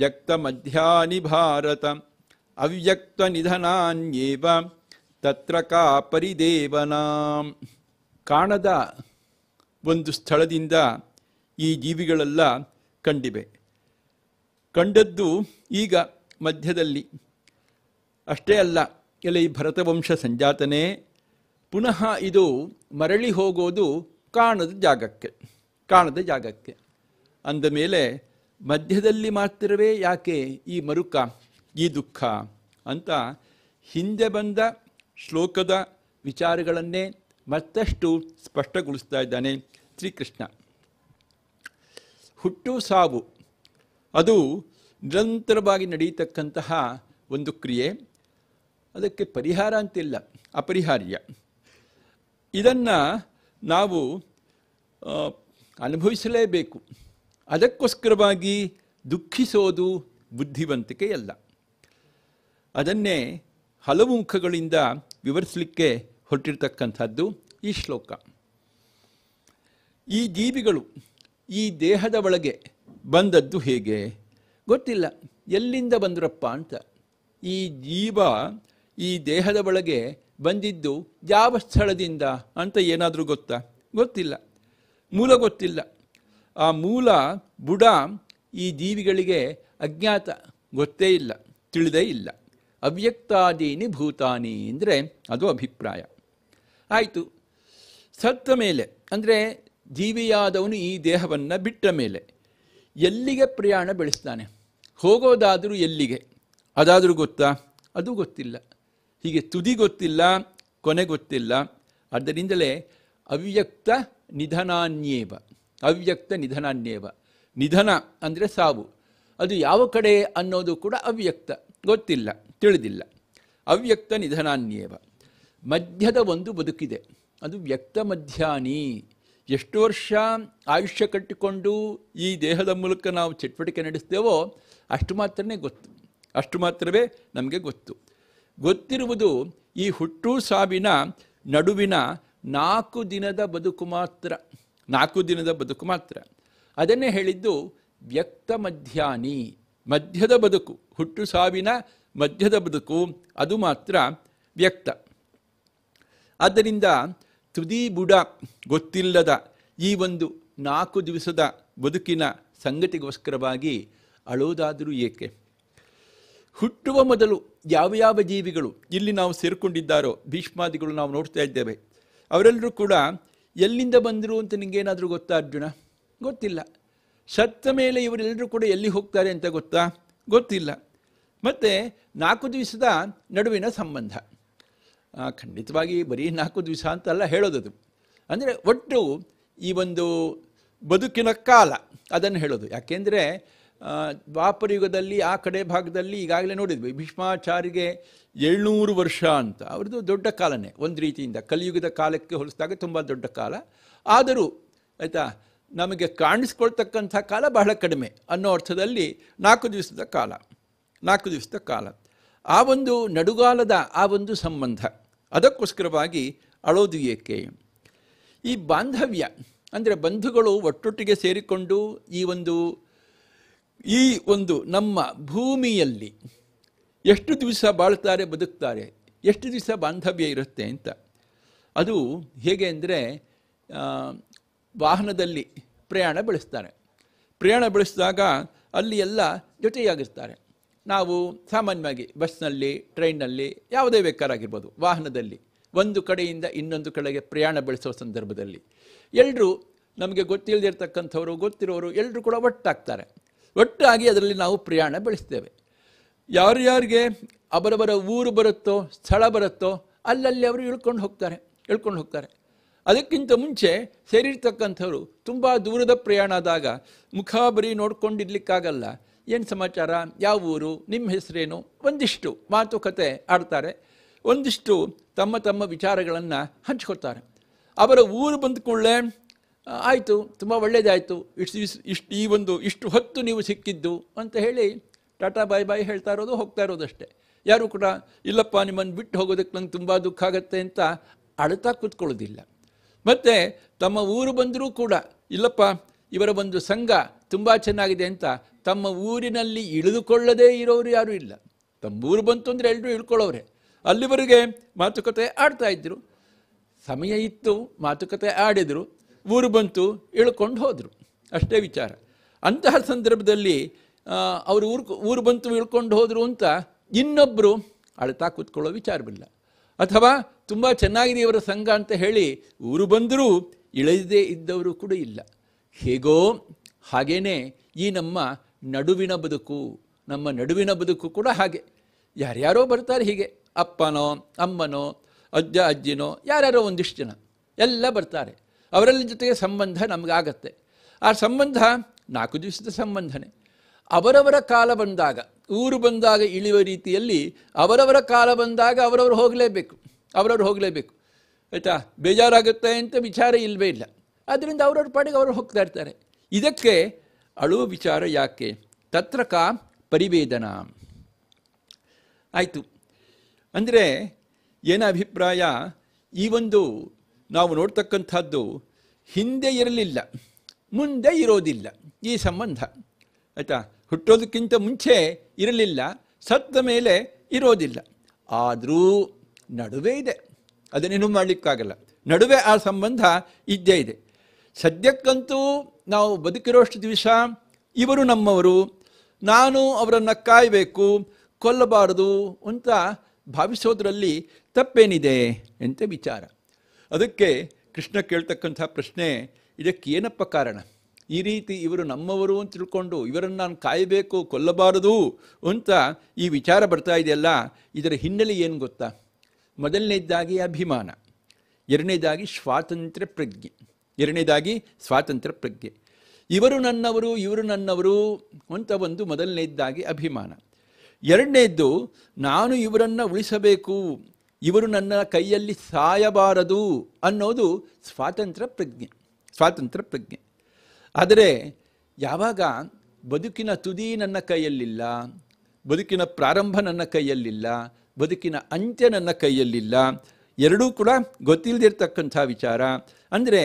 ಜಕ್ತಮಧ್ಯಾನಿ ಭಾರತ ಅವ್ಯಕ್ತನಿಧನಾನ್ಯೇವ ತತ್ರ ಕಾ ಪರಿದೇವನಾಂ ಕಾಣದ ಒಂದು ಸ್ಥಳದಿಂದ ಈ ಜೀವಿಗಳೆಲ್ಲ ಕಂಡಿವೆ ಕಂಡದ್ದು ಈಗ ಮಧ್ಯದಲ್ಲಿ ಅಷ್ಟೇ ಅಲ್ಲ ಈ ಭರತವಂಶ ಸಂಜಾತನೇ ಪುನಃ ಇದು ಮರಳಿ ಹೋಗೋದು ಕಾಣದ ಜಾಗಕ್ಕೆ ಕಾಣದ ಜಾಗಕ್ಕೆ ಅಂದ ಮೇಲೆ ಮಧ್ಯದಲ್ಲಿ ಮಾತ್ರವೇ ಯಾಕೆ ಈ ಮರುಕ ಈ ದುಃಖ ಅಂತ ಹಿಂದೆ ಬಂದ ಶ್ಲೋಕದ ವಿಚಾರಗಳನ್ನೇ ಮತ್ತಷ್ಟು ಸ್ಪಷ್ಟಗೊಳಿಸ್ತಾ ಇದ್ದಾನೆ ಶ್ರೀಕೃಷ್ಣ ಹುಟ್ಟು ಸಾವು ಅದು ನಿರಂತರವಾಗಿ ನಡೆಯತಕ್ಕಂತಹ ಒಂದು ಕ್ರಿಯೆ ಅದಕ್ಕೆ ಪರಿಹಾರ ಅಂತಿಲ್ಲ ಅಪರಿಹಾರ್ಯ ಇದನ್ನು ನಾವು ಅನುಭವಿಸಲೇಬೇಕು ಅದಕ್ಕೋಸ್ಕರವಾಗಿ ದುಃಖಿಸೋದು ಬುದ್ಧಿವಂತಿಕೆಯಲ್ಲ ಅದನ್ನೇ ಹಲವು ಮುಖಗಳಿಂದ ವಿವರಿಸಲಿಕ್ಕೆ ಹೊರಟಿರ್ತಕ್ಕಂಥದ್ದು ಈ ಶ್ಲೋಕ ಈ ಜೀವಿಗಳು ಈ ದೇಹದ ಒಳಗೆ ಬಂದದ್ದು ಹೇಗೆ ಗೊತ್ತಿಲ್ಲ ಎಲ್ಲಿಂದ ಬಂದ್ರಪ್ಪ ಅಂತ ಈ ಜೀವ ಈ ದೇಹದ ಒಳಗೆ ಬಂದಿದ್ದು ಯಾವ ಸ್ಥಳದಿಂದ ಅಂತ ಏನಾದರೂ ಗೊತ್ತಾ ಗೊತ್ತಿಲ್ಲ ಮೂಲ ಗೊತ್ತಿಲ್ಲ ಆ ಮೂಲ ಬುಡ ಈ ಜೀವಿಗಳಿಗೆ ಅಜ್ಞಾತ ಗೊತ್ತೇ ಇಲ್ಲ ತಿಳಿದೇ ಇಲ್ಲ ಅವ್ಯಕ್ತಾದೀನಿ ಭೂತಾನಿ ಅಂದರೆ ಅದು ಅಭಿಪ್ರಾಯ ಆಯಿತು ಸತ್ತ ಮೇಲೆ ಅಂದರೆ ಜೀವಿಯಾದವನು ಈ ದೇಹವನ್ನು ಬಿಟ್ಟ ಮೇಲೆ ಎಲ್ಲಿಗೆ ಪ್ರಯಾಣ ಬೆಳೆಸ್ತಾನೆ ಹೋಗೋದಾದರೂ ಎಲ್ಲಿಗೆ ಅದಾದರೂ ಗೊತ್ತಾ ಅದು ಗೊತ್ತಿಲ್ಲ ಹೀಗೆ ತುದಿ ಗೊತ್ತಿಲ್ಲ ಕೊನೆ ಗೊತ್ತಿಲ್ಲ ಅದರಿಂದಲೇ ಅವ್ಯಕ್ತ ನಿಧನಾನ್ಯೇವ ಅವ್ಯಕ್ತ ನಿಧನಾನ್ಯೇವ ನಿಧನ ಅಂದರೆ ಸಾವು ಅದು ಯಾವ ಕಡೆ ಅನ್ನೋದು ಕೂಡ ಅವ್ಯಕ್ತ ಗೊತ್ತಿಲ್ಲ ತಿಳಿದಿಲ್ಲ ಅವ್ಯಕ್ತ ನಿಧನಾನ್ಯೇವ ಮಧ್ಯದ ಒಂದು ಬದುಕಿದೆ ಅದು ವ್ಯಕ್ತ ಮಧ್ಯಾನಿ ಎಷ್ಟು ವರ್ಷ ಆಯುಷ್ಯ ಕಟ್ಟಿಕೊಂಡು ಈ ದೇಹದ ಮೂಲಕ ನಾವು ಚಟುವಟಿಕೆ ನಡೆಸ್ತೇವೋ ಅಷ್ಟು ಮಾತ್ರನೇ ಗೊತ್ತು ಅಷ್ಟು ಮಾತ್ರವೇ ನಮಗೆ ಗೊತ್ತು ಗೊತ್ತಿರುವುದು ಈ ಹುಟ್ಟು ಸಾವಿನ ನಡುವಿನ ನಾಲ್ಕು ದಿನದ ಬದುಕು ಮಾತ್ರ ನಾಲ್ಕು ದಿನದ ಬದುಕು ಮಾತ್ರ ಅದನ್ನೇ ಹೇಳಿದ್ದು ವ್ಯಕ್ತ ಮಧ್ಯಾಹ್ನಿ ಮಧ್ಯದ ಬದುಕು ಹುಟ್ಟು ಸಾವಿನ ಮಧ್ಯದ ಬದುಕು ಅದು ಮಾತ್ರ ವ್ಯಕ್ತ ಆದ್ದರಿಂದ ತುದಿ ಬುಡ ಗೊತ್ತಿಲ್ಲದ ಈ ಒಂದು ನಾಲ್ಕು ದಿವಸದ ಬದುಕಿನ ಸಂಗತಿಗೋಸ್ಕರವಾಗಿ ಅಳೋದಾದರೂ ಏಕೆ ಹುಟ್ಟುವ ಮೊದಲು ಯಾವ ಯಾವ ಜೀವಿಗಳು ಇಲ್ಲಿ ನಾವು ಸೇರಿಕೊಂಡಿದ್ದಾರೋ ಭೀಷ್ಮಾದಿಗಳು ನಾವು ನೋಡ್ತಾ ಇದ್ದೇವೆ ಅವರೆಲ್ಲರೂ ಕೂಡ ಎಲ್ಲಿಂದ ಬಂದರು ಅಂತ ನಿಮಗೇನಾದರೂ ಗೊತ್ತಾ ಅರ್ಜುನ ಗೊತ್ತಿಲ್ಲ ಸತ್ತ ಮೇಲೆ ಇವರೆಲ್ಲರೂ ಕೂಡ ಎಲ್ಲಿ ಹೋಗ್ತಾರೆ ಅಂತ ಗೊತ್ತಾ ಗೊತ್ತಿಲ್ಲ ಮತ್ತು ನಾಲ್ಕು ದಿವಸದ ನಡುವಿನ ಸಂಬಂಧ ಖಂಡಿತವಾಗಿ ಬರೀ ನಾಲ್ಕು ದಿವಸ ಅಂತಲ್ಲ ಹೇಳೋದದು ಅಂದರೆ ಒಟ್ಟು ಈ ಒಂದು ಬದುಕಿನ ಕಾಲ ಅದನ್ನು ಹೇಳೋದು ಯಾಕೆಂದರೆ ದ್ವಾಪರಯುಗದಲ್ಲಿ ಆ ಕಡೆ ಭಾಗದಲ್ಲಿ ಈಗಾಗಲೇ ನೋಡಿದ್ವಿ ಭೀಷ್ಮಾಚಾರಿಗೆ ಏಳ್ನೂರು ವರ್ಷ ಅಂತ ಅವ್ರದ್ದು ದೊಡ್ಡ ಕಾಲನೇ ಒಂದು ರೀತಿಯಿಂದ ಕಲಿಯುಗದ ಕಾಲಕ್ಕೆ ಹೋಲಿಸಿದಾಗ ತುಂಬ ದೊಡ್ಡ ಕಾಲ ಆದರೂ ಆಯಿತಾ ನಮಗೆ ಕಾಣಿಸ್ಕೊಳ್ತಕ್ಕಂಥ ಕಾಲ ಬಹಳ ಕಡಿಮೆ ಅನ್ನೋ ಅರ್ಥದಲ್ಲಿ ನಾಲ್ಕು ದಿವಸದ ಕಾಲ ನಾಲ್ಕು ದಿವಸದ ಕಾಲ ಆ ಒಂದು ನಡುಗಾಲದ ಆ ಒಂದು ಸಂಬಂಧ ಅದಕ್ಕೋಸ್ಕರವಾಗಿ ಅಳೋದು ಏಕೆ ಈ ಬಾಂಧವ್ಯ ಅಂದರೆ ಬಂಧುಗಳು ಒಟ್ಟೊಟ್ಟಿಗೆ ಸೇರಿಕೊಂಡು ಈ ಒಂದು ಈ ಒಂದು ನಮ್ಮ ಭೂಮಿಯಲ್ಲಿ ಎಷ್ಟು ದಿವಸ ಬಾಳ್ತಾರೆ ಬದುಕ್ತಾರೆ ಎಷ್ಟು ದಿವಸ ಬಾಂಧವ್ಯ ಇರುತ್ತೆ ಅಂತ ಅದು ಹೇಗೆ ಅಂದರೆ ವಾಹನದಲ್ಲಿ ಪ್ರಯಾಣ ಬೆಳೆಸ್ತಾರೆ ಪ್ರಯಾಣ ಬೆಳೆಸಿದಾಗ ಅಲ್ಲಿ ಎಲ್ಲ ಜೊತೆಯಾಗಿರ್ತಾರೆ ನಾವು ಸಾಮಾನ್ಯವಾಗಿ ಬಸ್ನಲ್ಲಿ ಟ್ರೈನ್ನಲ್ಲಿ ಯಾವುದೇ ಬೇಕಾರಾಗಿರ್ಬೋದು ವಾಹನದಲ್ಲಿ ಒಂದು ಕಡೆಯಿಂದ ಇನ್ನೊಂದು ಕಡೆಗೆ ಪ್ರಯಾಣ ಬೆಳೆಸೋ ಸಂದರ್ಭದಲ್ಲಿ ಎಲ್ಲರೂ ನಮಗೆ ಗೊತ್ತಿಲ್ಲದಿರ್ತಕ್ಕಂಥವರು ಗೊತ್ತಿರೋರು ಎಲ್ಲರೂ ಕೂಡ ಒಟ್ಟಾಗ್ತಾರೆ ಒಟ್ಟಾಗಿ ಅದರಲ್ಲಿ ನಾವು ಪ್ರಯಾಣ ಬೆಳೆಸ್ತೇವೆ ಯಾರ್ಯಾರಿಗೆ ಅವರವರ ಊರು ಬರುತ್ತೋ ಸ್ಥಳ ಬರುತ್ತೋ ಅಲ್ಲಲ್ಲಿ ಅವರು ಇಳ್ಕೊಂಡು ಹೋಗ್ತಾರೆ ಇಳ್ಕೊಂಡು ಹೋಗ್ತಾರೆ ಅದಕ್ಕಿಂತ ಮುಂಚೆ ಸೇರಿರ್ತಕ್ಕಂಥವ್ರು ತುಂಬ ದೂರದ ಪ್ರಯಾಣ ಆದಾಗ ಮುಖ ಬರೀ ನೋಡ್ಕೊಂಡಿರ್ಲಿಕ್ಕಾಗಲ್ಲ ಏನು ಸಮಾಚಾರ ಯಾವ ಊರು ನಿಮ್ಮ ಹೆಸರೇನು ಒಂದಿಷ್ಟು ಮಾತುಕತೆ ಆಡ್ತಾರೆ ಒಂದಿಷ್ಟು ತಮ್ಮ ತಮ್ಮ ವಿಚಾರಗಳನ್ನು ಹಂಚ್ಕೊಳ್ತಾರೆ ಅವರ ಊರು ಬಂದ ಕೂಡಲೇ ಆಯಿತು ತುಂಬ ಒಳ್ಳೆಯದಾಯಿತು ಇಷ್ಟು ಇಸ್ ಇಷ್ಟು ಈ ಒಂದು ಇಷ್ಟು ಹೊತ್ತು ನೀವು ಸಿಕ್ಕಿದ್ದು ಅಂತ ಹೇಳಿ ಟಾಟಾ ಬಾಯ್ ಬಾಯ್ ಹೇಳ್ತಾ ಇರೋದು ಹೋಗ್ತಾ ಇರೋದಷ್ಟೇ ಯಾರು ಕೂಡ ಇಲ್ಲಪ್ಪ ನಿಮ್ಮನ್ನು ಬಿಟ್ಟು ಹೋಗೋದಕ್ಕೆ ನಂಗೆ ತುಂಬ ದುಃಖ ಆಗುತ್ತೆ ಅಂತ ಅಳತಾ ಕೂತ್ಕೊಳ್ಳೋದಿಲ್ಲ ಮತ್ತು ತಮ್ಮ ಊರು ಬಂದರೂ ಕೂಡ ಇಲ್ಲಪ್ಪ ಇವರ ಒಂದು ಸಂಘ ತುಂಬ ಚೆನ್ನಾಗಿದೆ ಅಂತ ತಮ್ಮ ಊರಿನಲ್ಲಿ ಇಳಿದುಕೊಳ್ಳದೇ ಇರೋರು ಯಾರೂ ಇಲ್ಲ ತಮ್ಮ ಊರು ಬಂತು ಅಂದರೆ ಎಲ್ಲರೂ ಇಳ್ಕೊಳ್ಳೋರೆ ಅಲ್ಲಿವರೆಗೆ ಮಾತುಕತೆ ಆಡ್ತಾ ಇದ್ದರು ಸಮಯ ಇತ್ತು ಮಾತುಕತೆ ಆಡಿದರು ಊರು ಬಂತು ಇಳ್ಕೊಂಡು ಹೋದರು ಅಷ್ಟೇ ವಿಚಾರ ಅಂತಹ ಸಂದರ್ಭದಲ್ಲಿ ಅವರು ಊರು ಊರು ಬಂತು ಇಳ್ಕೊಂಡು ಹೋದರು ಅಂತ ಇನ್ನೊಬ್ಬರು ಅಳತಾ ಕೂತ್ಕೊಳ್ಳೋ ವಿಚಾರವಿಲ್ಲ ಅಥವಾ ತುಂಬ ಚೆನ್ನಾಗಿದೆ ಇವರ ಸಂಘ ಅಂತ ಹೇಳಿ ಊರು ಬಂದರೂ ಇಳದೇ ಇದ್ದವರು ಕೂಡ ಇಲ್ಲ ಹೇಗೋ ಹಾಗೇ ಈ ನಮ್ಮ ನಡುವಿನ ಬದುಕು ನಮ್ಮ ನಡುವಿನ ಬದುಕು ಕೂಡ ಹಾಗೆ ಯಾರ್ಯಾರೋ ಬರ್ತಾರೆ ಹೀಗೆ ಅಪ್ಪನೋ ಅಮ್ಮನೋ ಅಜ್ಜ ಅಜ್ಜಿನೋ ಯಾರ್ಯಾರೋ ಒಂದಿಷ್ಟು ಜನ ಎಲ್ಲ ಬರ್ತಾರೆ ಅವರಲ್ಲಿ ಜೊತೆಗೆ ಸಂಬಂಧ ನಮಗಾಗತ್ತೆ ಆ ಸಂಬಂಧ ನಾಲ್ಕು ದಿವಸದ ಸಂಬಂಧನೇ ಅವರವರ ಕಾಲ ಬಂದಾಗ ಊರು ಬಂದಾಗ ಇಳಿಯುವ ರೀತಿಯಲ್ಲಿ ಅವರವರ ಕಾಲ ಬಂದಾಗ ಅವರವರು ಹೋಗಲೇಬೇಕು ಅವರವರು ಹೋಗಲೇಬೇಕು ಆಯಿತಾ ಬೇಜಾರಾಗುತ್ತೆ ಅಂತ ವಿಚಾರ ಇಲ್ಲವೇ ಇಲ್ಲ ಅದರಿಂದ ಅವರವ್ರ ಪಾಡಿಗೆ ಅವರು ಹೋಗ್ತಾ ಇರ್ತಾರೆ ಇದಕ್ಕೆ ಅಳುವ ವಿಚಾರ ಯಾಕೆ ತತ್ರಕ ಪರಿವೇದನ ಆಯಿತು ಅಂದರೆ ಏನು ಅಭಿಪ್ರಾಯ ಈ ಒಂದು ನಾವು ನೋಡ್ತಕ್ಕಂಥದ್ದು ಹಿಂದೆ ಇರಲಿಲ್ಲ ಮುಂದೆ ಇರೋದಿಲ್ಲ ಈ ಸಂಬಂಧ ಆಯಿತಾ ಹುಟ್ಟೋದಕ್ಕಿಂತ ಮುಂಚೆ ಇರಲಿಲ್ಲ ಸತ್ತ ಮೇಲೆ ಇರೋದಿಲ್ಲ ಆದರೂ ನಡುವೆ ಇದೆ ಅದನ್ನೇನು ಮಾಡಲಿಕ್ಕಾಗಲ್ಲ ನಡುವೆ ಆ ಸಂಬಂಧ ಇದ್ದೇ ಇದೆ ಸದ್ಯಕ್ಕಂತೂ ನಾವು ಬದುಕಿರೋಷ್ಟು ದಿವಸ ಇವರು ನಮ್ಮವರು ನಾನು ಅವರನ್ನು ಕಾಯಬೇಕು ಕೊಲ್ಲಬಾರದು ಅಂತ ಭಾವಿಸೋದರಲ್ಲಿ ತಪ್ಪೇನಿದೆ ಅಂತ ವಿಚಾರ ಅದಕ್ಕೆ ಕೃಷ್ಣ ಕೇಳ್ತಕ್ಕಂಥ ಪ್ರಶ್ನೆ ಇದಕ್ಕೆ ಏನಪ್ಪ ಕಾರಣ ಈ ರೀತಿ ಇವರು ನಮ್ಮವರು ಅಂತ ತಿಳ್ಕೊಂಡು ಇವರನ್ನು ನಾನು ಕಾಯಬೇಕು ಕೊಲ್ಲಬಾರದು ಅಂತ ಈ ವಿಚಾರ ಬರ್ತಾ ಇದೆಯಲ್ಲ ಇದರ ಹಿನ್ನೆಲೆ ಏನು ಗೊತ್ತಾ ಮೊದಲನೇದಾಗಿ ಅಭಿಮಾನ ಎರಡನೇದಾಗಿ ಸ್ವಾತಂತ್ರ್ಯ ಪ್ರಜ್ಞೆ ಎರಡನೇದಾಗಿ ಸ್ವಾತಂತ್ರ್ಯ ಪ್ರಜ್ಞೆ ಇವರು ನನ್ನವರು ಇವರು ನನ್ನವರು ಅಂತ ಒಂದು ಮೊದಲನೇದಾಗಿ ಅಭಿಮಾನ ಎರಡನೇದ್ದು ನಾನು ಇವರನ್ನು ಉಳಿಸಬೇಕು ಇವರು ನನ್ನ ಕೈಯಲ್ಲಿ ಸಾಯಬಾರದು ಅನ್ನೋದು ಸ್ವಾತಂತ್ರ್ಯ ಪ್ರಜ್ಞೆ ಸ್ವಾತಂತ್ರ್ಯ ಪ್ರಜ್ಞೆ ಆದರೆ ಯಾವಾಗ ಬದುಕಿನ ತುದಿ ನನ್ನ ಕೈಯಲ್ಲಿಲ್ಲ ಬದುಕಿನ ಪ್ರಾರಂಭ ನನ್ನ ಕೈಯಲ್ಲಿಲ್ಲ ಬದುಕಿನ ಅಂತ್ಯ ನನ್ನ ಕೈಯಲ್ಲಿಲ್ಲ ಎರಡೂ ಕೂಡ ಗೊತ್ತಿಲ್ಲದಿರ್ತಕ್ಕಂಥ ವಿಚಾರ ಅಂದರೆ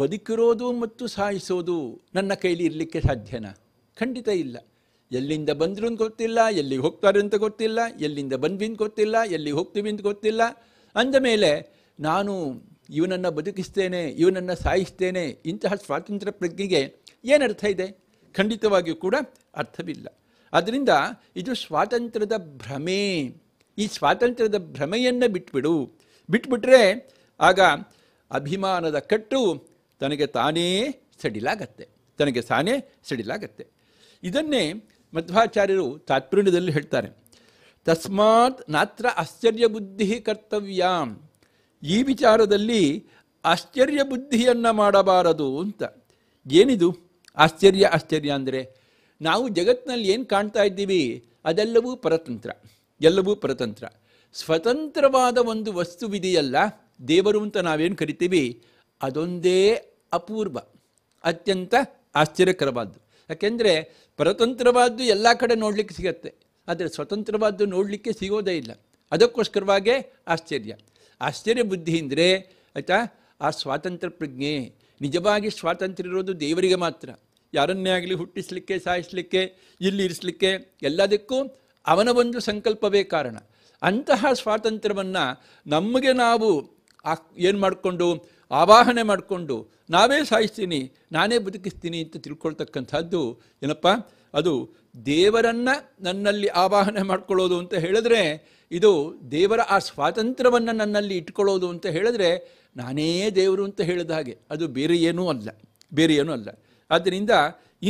ಬದುಕಿರೋದು ಮತ್ತು ಸಾಯಿಸೋದು ನನ್ನ ಕೈಲಿ ಇರಲಿಕ್ಕೆ ಸಾಧ್ಯನಾ ಖಂಡಿತ ಇಲ್ಲ ಎಲ್ಲಿಂದ ಬಂದ್ರು ಅಂತ ಗೊತ್ತಿಲ್ಲ ಎಲ್ಲಿಗೆ ಹೋಗ್ತಾರೆ ಅಂತ ಗೊತ್ತಿಲ್ಲ ಎಲ್ಲಿಂದ ಬಂದ್ವಿ ಅಂತ ಗೊತ್ತಿಲ್ಲ ಎಲ್ಲಿಗೆ ಹೋಗ್ತೀವಿ ಅಂತ ಗೊತ್ತಿಲ್ಲ ಅಂದ ಮೇಲೆ ನಾನು ಇವನನ್ನು ಬದುಕಿಸ್ತೇನೆ ಇವನನ್ನು ಸಾಯಿಸ್ತೇನೆ ಇಂತಹ ಸ್ವಾತಂತ್ರ್ಯ ಪ್ರಜ್ಞೆಗೆ ಏನರ್ಥ ಇದೆ ಖಂಡಿತವಾಗಿಯೂ ಕೂಡ ಅರ್ಥವಿಲ್ಲ ಆದ್ದರಿಂದ ಇದು ಸ್ವಾತಂತ್ರ್ಯದ ಭ್ರಮೆ ಈ ಸ್ವಾತಂತ್ರ್ಯದ ಭ್ರಮೆಯನ್ನು ಬಿಟ್ಬಿಡು ಬಿಟ್ಬಿಟ್ರೆ ಆಗ ಅಭಿಮಾನದ ಕಟ್ಟು ತನಗೆ ತಾನೇ ಸಡಿಲಾಗತ್ತೆ ತನಗೆ ತಾನೇ ಸಡಿಲಾಗತ್ತೆ ಇದನ್ನೇ ಮಧ್ವಾಚಾರ್ಯರು ತಾತ್ಪರ್ಯದಲ್ಲಿ ಹೇಳ್ತಾರೆ ತಸ್ಮಾತ್ ನಾತ್ರ ಆಶ್ಚರ್ಯ ಬುದ್ಧಿ ಕರ್ತವ್ಯ ಈ ವಿಚಾರದಲ್ಲಿ ಆಶ್ಚರ್ಯ ಬುದ್ಧಿಯನ್ನು ಮಾಡಬಾರದು ಅಂತ ಏನಿದು ಆಶ್ಚರ್ಯ ಆಶ್ಚರ್ಯ ಅಂದರೆ ನಾವು ಜಗತ್ತಿನಲ್ಲಿ ಏನು ಕಾಣ್ತಾ ಇದ್ದೀವಿ ಅದೆಲ್ಲವೂ ಪರತಂತ್ರ ಎಲ್ಲವೂ ಪರತಂತ್ರ ಸ್ವತಂತ್ರವಾದ ಒಂದು ವಸ್ತುವಿದೆಯಲ್ಲ ದೇವರು ಅಂತ ನಾವೇನು ಕರಿತೀವಿ ಅದೊಂದೇ ಅಪೂರ್ವ ಅತ್ಯಂತ ಆಶ್ಚರ್ಯಕರವಾದ್ದು ಯಾಕೆಂದರೆ ಪರತಂತ್ರವಾದ್ದು ಎಲ್ಲ ಕಡೆ ನೋಡಲಿಕ್ಕೆ ಸಿಗತ್ತೆ ಆದರೆ ಸ್ವತಂತ್ರವಾದ್ದು ನೋಡಲಿಕ್ಕೆ ಸಿಗೋದೇ ಇಲ್ಲ ಅದಕ್ಕೋಸ್ಕರವಾಗೇ ಆಶ್ಚರ್ಯ ಆಶ್ಚರ್ಯ ಬುದ್ಧಿ ಅಂದರೆ ಆಯಿತಾ ಆ ಸ್ವಾತಂತ್ರ್ಯ ಪ್ರಜ್ಞೆ ನಿಜವಾಗಿ ಸ್ವಾತಂತ್ರ್ಯ ಇರೋದು ದೇವರಿಗೆ ಮಾತ್ರ ಯಾರನ್ನೇ ಆಗಲಿ ಹುಟ್ಟಿಸಲಿಕ್ಕೆ ಸಾಯಿಸ್ಲಿಕ್ಕೆ ಇಲ್ಲಿ ಇರಿಸಲಿಕ್ಕೆ ಎಲ್ಲದಕ್ಕೂ ಅವನ ಒಂದು ಸಂಕಲ್ಪವೇ ಕಾರಣ ಅಂತಹ ಸ್ವಾತಂತ್ರ್ಯವನ್ನು ನಮಗೆ ನಾವು ಆ ಏನು ಮಾಡಿಕೊಂಡು ಆವಾಹನೆ ಮಾಡಿಕೊಂಡು ನಾವೇ ಸಾಯಿಸ್ತೀನಿ ನಾನೇ ಬದುಕಿಸ್ತೀನಿ ಅಂತ ತಿಳ್ಕೊಳ್ತಕ್ಕಂಥದ್ದು ಏನಪ್ಪ ಅದು ದೇವರನ್ನು ನನ್ನಲ್ಲಿ ಆವಾಹನೆ ಮಾಡ್ಕೊಳ್ಳೋದು ಅಂತ ಹೇಳಿದ್ರೆ ಇದು ದೇವರ ಆ ಸ್ವಾತಂತ್ರ್ಯವನ್ನು ನನ್ನಲ್ಲಿ ಇಟ್ಕೊಳ್ಳೋದು ಅಂತ ಹೇಳಿದ್ರೆ ನಾನೇ ದೇವರು ಅಂತ ಹೇಳಿದ ಹಾಗೆ ಅದು ಬೇರೆ ಏನೂ ಅಲ್ಲ ಬೇರೆ ಏನೂ ಅಲ್ಲ ಆದ್ದರಿಂದ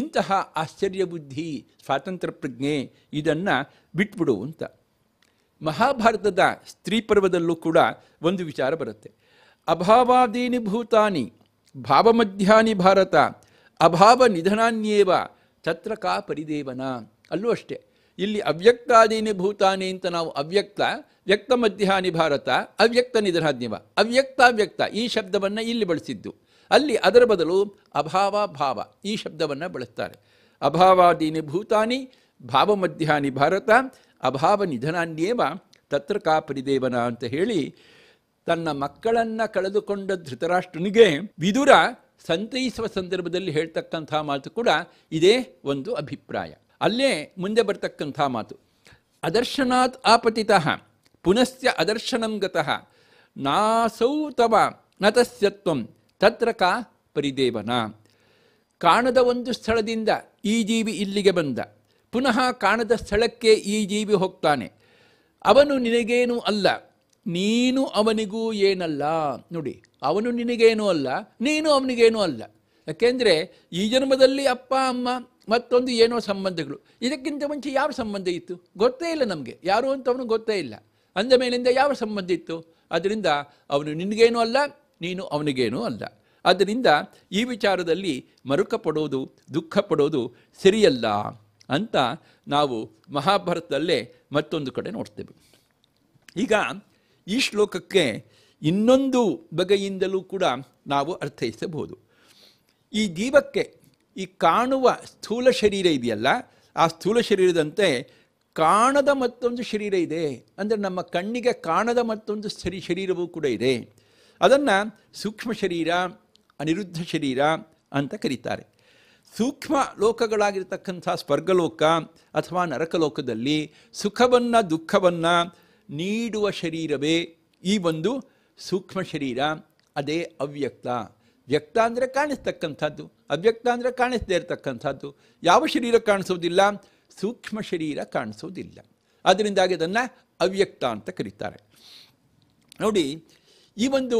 ಇಂತಹ ಆಶ್ಚರ್ಯ ಬುದ್ಧಿ ಸ್ವಾತಂತ್ರ್ಯ ಪ್ರಜ್ಞೆ ಇದನ್ನು ಬಿಟ್ಬಿಡು ಅಂತ ಮಹಾಭಾರತದ ಸ್ತ್ರೀ ಪರ್ವದಲ್ಲೂ ಕೂಡ ಒಂದು ವಿಚಾರ ಬರುತ್ತೆ ಅಭಾವಾದೀನಿ ಭೂತಾನಿ ಭಾವಮಧ್ಯಾನಿ ಭಾರತ ಅಭಾವ ನಿಧನಾನ್ಯೇವ ತತ್ರ ಕಾ ಪರಿದೇವನ ಅಲ್ಲೂ ಅಷ್ಟೇ ಇಲ್ಲಿ ಅವ್ಯಕ್ತಾದೀನಿ ಭೂತಾನಿ ಅಂತ ನಾವು ಅವ್ಯಕ್ತ ವ್ಯಕ್ತ ಮಧ್ಯಾಹ್ನಿ ಭಾರತ ಅವ್ಯಕ್ತ ನಿಧನಾದ್ಯವ ಅವ್ಯಕ್ತ ವ್ಯಕ್ತ ಈ ಶಬ್ದವನ್ನು ಇಲ್ಲಿ ಬಳಸಿದ್ದು ಅಲ್ಲಿ ಅದರ ಬದಲು ಅಭಾವ ಭಾವ ಈ ಶಬ್ದವನ್ನು ಬಳಸ್ತಾರೆ ಅಭಾವಾದೀನಿ ಭೂತಾನಿ ಭಾವ ಭಾರತ ಅಭಾವ ನಿಧನಾನ್ಯೇವ ತತ್ರ ಕಾ ಪರಿದೇವನ ಅಂತ ಹೇಳಿ ತನ್ನ ಮಕ್ಕಳನ್ನ ಕಳೆದುಕೊಂಡ ಧೃತರಾಷ್ಟ್ರನಿಗೆ ವಿದುರ ಸಂತೈಸುವ ಸಂದರ್ಭದಲ್ಲಿ ಹೇಳ್ತಕ್ಕಂಥ ಮಾತು ಕೂಡ ಇದೇ ಒಂದು ಅಭಿಪ್ರಾಯ ಅಲ್ಲೇ ಮುಂದೆ ಬರ್ತಕ್ಕಂಥ ಮಾತು ಅದರ್ಶನಾತ್ ಆಪತಿತಃ ಪುನಸ್ಯ ಅದರ್ಶನಂ ಗತಃ ನಾಸೌ ತವ ನತಸ್ಯತ್ವಂ ತತ್ರ ಕಾ ಪರಿದೇವನ ಕಾಣದ ಒಂದು ಸ್ಥಳದಿಂದ ಈ ಜೀವಿ ಇಲ್ಲಿಗೆ ಬಂದ ಪುನಃ ಕಾಣದ ಸ್ಥಳಕ್ಕೆ ಈ ಜೀವಿ ಹೋಗ್ತಾನೆ ಅವನು ನಿನಗೇನೂ ಅಲ್ಲ ನೀನು ಅವನಿಗೂ ಏನಲ್ಲ ನೋಡಿ ಅವನು ನಿನಗೇನೂ ಅಲ್ಲ ನೀನು ಅವನಿಗೇನೂ ಅಲ್ಲ ಯಾಕೆಂದರೆ ಈ ಜನ್ಮದಲ್ಲಿ ಅಪ್ಪ ಅಮ್ಮ ಮತ್ತೊಂದು ಏನೋ ಸಂಬಂಧಗಳು ಇದಕ್ಕಿಂತ ಮುಂಚೆ ಯಾವ ಸಂಬಂಧ ಇತ್ತು ಗೊತ್ತೇ ಇಲ್ಲ ನಮಗೆ ಯಾರು ಅಂತ ಅವನು ಗೊತ್ತೇ ಇಲ್ಲ ಅಂದ ಮೇಲಿಂದ ಯಾವ ಸಂಬಂಧ ಇತ್ತು ಅದರಿಂದ ಅವನು ನಿನಗೇನೂ ಅಲ್ಲ ನೀನು ಅವನಿಗೇನೂ ಅಲ್ಲ ಆದ್ದರಿಂದ ಈ ವಿಚಾರದಲ್ಲಿ ಮರುಕ ಪಡೋದು ದುಃಖ ಪಡೋದು ಸರಿಯಲ್ಲ ಅಂತ ನಾವು ಮಹಾಭಾರತದಲ್ಲೇ ಮತ್ತೊಂದು ಕಡೆ ನೋಡ್ತೇವೆ ಈಗ ಈ ಶ್ಲೋಕಕ್ಕೆ ಇನ್ನೊಂದು ಬಗೆಯಿಂದಲೂ ಕೂಡ ನಾವು ಅರ್ಥೈಸಬಹುದು ಈ ಜೀವಕ್ಕೆ ಈ ಕಾಣುವ ಸ್ಥೂಲ ಶರೀರ ಇದೆಯಲ್ಲ ಆ ಸ್ಥೂಲ ಶರೀರದಂತೆ ಕಾಣದ ಮತ್ತೊಂದು ಶರೀರ ಇದೆ ಅಂದರೆ ನಮ್ಮ ಕಣ್ಣಿಗೆ ಕಾಣದ ಮತ್ತೊಂದು ಸರಿ ಶರೀರವೂ ಕೂಡ ಇದೆ ಅದನ್ನು ಸೂಕ್ಷ್ಮ ಶರೀರ ಅನಿರುದ್ಧ ಶರೀರ ಅಂತ ಕರೀತಾರೆ ಸೂಕ್ಷ್ಮ ಲೋಕಗಳಾಗಿರ್ತಕ್ಕಂಥ ಸ್ವರ್ಗಲೋಕ ಅಥವಾ ನರಕಲೋಕದಲ್ಲಿ ಸುಖವನ್ನು ದುಃಖವನ್ನು ನೀಡುವ ಶರೀರವೇ ಈ ಒಂದು ಸೂಕ್ಷ್ಮ ಶರೀರ ಅದೇ ಅವ್ಯಕ್ತ ವ್ಯಕ್ತ ಅಂದರೆ ಕಾಣಿಸ್ತಕ್ಕಂಥದ್ದು ಅವ್ಯಕ್ತ ಅಂದರೆ ಕಾಣಿಸದೇ ಇರತಕ್ಕಂಥದ್ದು ಯಾವ ಶರೀರ ಕಾಣಿಸೋದಿಲ್ಲ ಸೂಕ್ಷ್ಮ ಶರೀರ ಕಾಣಿಸೋದಿಲ್ಲ ಅದರಿಂದಾಗಿ ಅದನ್ನು ಅವ್ಯಕ್ತ ಅಂತ ಕರೀತಾರೆ ನೋಡಿ ಈ ಒಂದು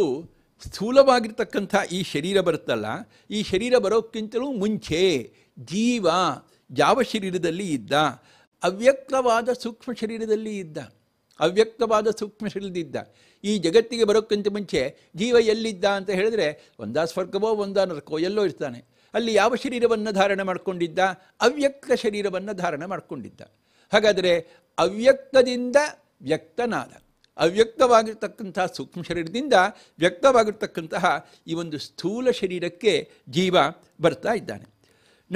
ಸ್ಥೂಲವಾಗಿರ್ತಕ್ಕಂಥ ಈ ಶರೀರ ಬರುತ್ತಲ್ಲ ಈ ಶರೀರ ಬರೋಕ್ಕಿಂತಲೂ ಮುಂಚೆ ಜೀವ ಯಾವ ಶರೀರದಲ್ಲಿ ಇದ್ದ ಅವ್ಯಕ್ತವಾದ ಸೂಕ್ಷ್ಮ ಶರೀರದಲ್ಲಿ ಇದ್ದ ಅವ್ಯಕ್ತವಾದ ಸೂಕ್ಷ್ಮ ಶರೀರದಿದ್ದ ಈ ಜಗತ್ತಿಗೆ ಬರೋಕ್ಕಿಂತ ಮುಂಚೆ ಜೀವ ಎಲ್ಲಿದ್ದ ಅಂತ ಹೇಳಿದ್ರೆ ಒಂದಾ ಸ್ವರ್ಗವೋ ಒಂದ ನರಕೋ ಎಲ್ಲೋ ಇರ್ತಾನೆ ಅಲ್ಲಿ ಯಾವ ಶರೀರವನ್ನು ಧಾರಣೆ ಮಾಡಿಕೊಂಡಿದ್ದ ಅವ್ಯಕ್ತ ಶರೀರವನ್ನು ಧಾರಣೆ ಮಾಡಿಕೊಂಡಿದ್ದ ಹಾಗಾದರೆ ಅವ್ಯಕ್ತದಿಂದ ವ್ಯಕ್ತನಾದ ಅವ್ಯಕ್ತವಾಗಿರ್ತಕ್ಕಂತಹ ಸೂಕ್ಷ್ಮ ಶರೀರದಿಂದ ವ್ಯಕ್ತವಾಗಿರ್ತಕ್ಕಂತಹ ಈ ಒಂದು ಸ್ಥೂಲ ಶರೀರಕ್ಕೆ ಜೀವ ಬರ್ತಾ ಇದ್ದಾನೆ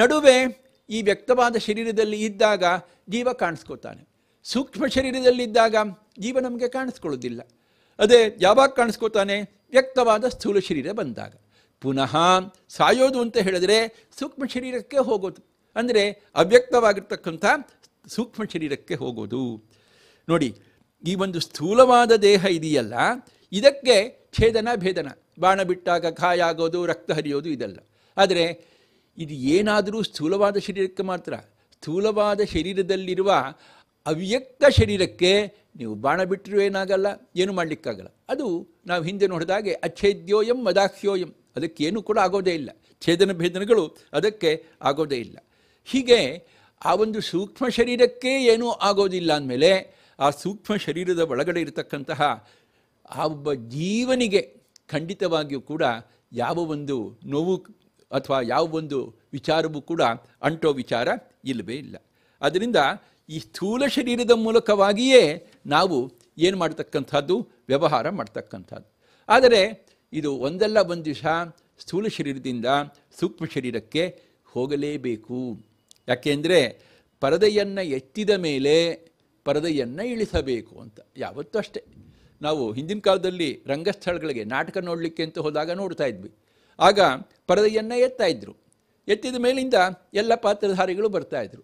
ನಡುವೆ ಈ ವ್ಯಕ್ತವಾದ ಶರೀರದಲ್ಲಿ ಇದ್ದಾಗ ಜೀವ ಕಾಣಿಸ್ಕೋತಾನೆ ಸೂಕ್ಷ್ಮ ಶರೀರದಲ್ಲಿದ್ದಾಗ ಜೀವ ನಮಗೆ ಕಾಣಿಸ್ಕೊಳ್ಳೋದಿಲ್ಲ ಅದೇ ಯಾವಾಗ ಕಾಣಿಸ್ಕೊತಾನೆ ವ್ಯಕ್ತವಾದ ಸ್ಥೂಲ ಶರೀರ ಬಂದಾಗ ಪುನಃ ಸಾಯೋದು ಅಂತ ಹೇಳಿದ್ರೆ ಸೂಕ್ಷ್ಮ ಶರೀರಕ್ಕೆ ಹೋಗೋದು ಅಂದರೆ ಅವ್ಯಕ್ತವಾಗಿರ್ತಕ್ಕಂಥ ಸೂಕ್ಷ್ಮ ಶರೀರಕ್ಕೆ ಹೋಗೋದು ನೋಡಿ ಈ ಒಂದು ಸ್ಥೂಲವಾದ ದೇಹ ಇದೆಯಲ್ಲ ಇದಕ್ಕೆ ಛೇದನ ಭೇದನ ಬಾಣ ಬಿಟ್ಟಾಗ ಕಾಯಾಗೋದು ಆಗೋದು ರಕ್ತ ಹರಿಯೋದು ಇದಲ್ಲ ಆದರೆ ಇದು ಏನಾದರೂ ಸ್ಥೂಲವಾದ ಶರೀರಕ್ಕೆ ಮಾತ್ರ ಸ್ಥೂಲವಾದ ಶರೀರದಲ್ಲಿರುವ ಅವ್ಯಕ್ತ ಶರೀರಕ್ಕೆ ನೀವು ಬಾಣ ಬಿಟ್ಟರೂ ಏನಾಗಲ್ಲ ಏನು ಮಾಡಲಿಕ್ಕಾಗಲ್ಲ ಅದು ನಾವು ಹಿಂದೆ ನೋಡಿದಾಗೆ ಅಚ್ಛೇದ್ಯೋಯಂ ಮದಾಹ್ಯೋಯಂ ಅದಕ್ಕೇನು ಕೂಡ ಆಗೋದೇ ಇಲ್ಲ ಛೇದನ ಭೇದನಗಳು ಅದಕ್ಕೆ ಆಗೋದೇ ಇಲ್ಲ ಹೀಗೆ ಆ ಒಂದು ಸೂಕ್ಷ್ಮ ಶರೀರಕ್ಕೆ ಏನೂ ಆಗೋದಿಲ್ಲ ಅಂದಮೇಲೆ ಆ ಸೂಕ್ಷ್ಮ ಶರೀರದ ಒಳಗಡೆ ಇರತಕ್ಕಂತಹ ಆ ಒಬ್ಬ ಜೀವನಿಗೆ ಖಂಡಿತವಾಗಿಯೂ ಕೂಡ ಯಾವ ಒಂದು ನೋವು ಅಥವಾ ಯಾವ ಒಂದು ವಿಚಾರವೂ ಕೂಡ ಅಂಟೋ ವಿಚಾರ ಇಲ್ಲವೇ ಇಲ್ಲ ಅದರಿಂದ ಈ ಸ್ಥೂಲ ಶರೀರದ ಮೂಲಕವಾಗಿಯೇ ನಾವು ಏನು ಮಾಡ್ತಕ್ಕಂಥದ್ದು ವ್ಯವಹಾರ ಮಾಡ್ತಕ್ಕಂಥದ್ದು ಆದರೆ ಇದು ಒಂದಲ್ಲ ಒಂದು ದಿವಸ ಸ್ಥೂಲ ಶರೀರದಿಂದ ಸೂಕ್ಷ್ಮ ಶರೀರಕ್ಕೆ ಹೋಗಲೇಬೇಕು ಯಾಕೆಂದರೆ ಪರದೆಯನ್ನು ಎತ್ತಿದ ಮೇಲೆ ಪರದೆಯನ್ನು ಇಳಿಸಬೇಕು ಅಂತ ಯಾವತ್ತೂ ಅಷ್ಟೇ ನಾವು ಹಿಂದಿನ ಕಾಲದಲ್ಲಿ ರಂಗಸ್ಥಳಗಳಿಗೆ ನಾಟಕ ನೋಡಲಿಕ್ಕೆ ಅಂತ ಹೋದಾಗ ನೋಡ್ತಾ ಇದ್ವಿ ಆಗ ಪರದೆಯನ್ನು ಎತ್ತಾಯಿದ್ರು ಎತ್ತಿದ ಮೇಲಿಂದ ಎಲ್ಲ ಪಾತ್ರಧಾರಿಗಳು ಬರ್ತಾಯಿದ್ರು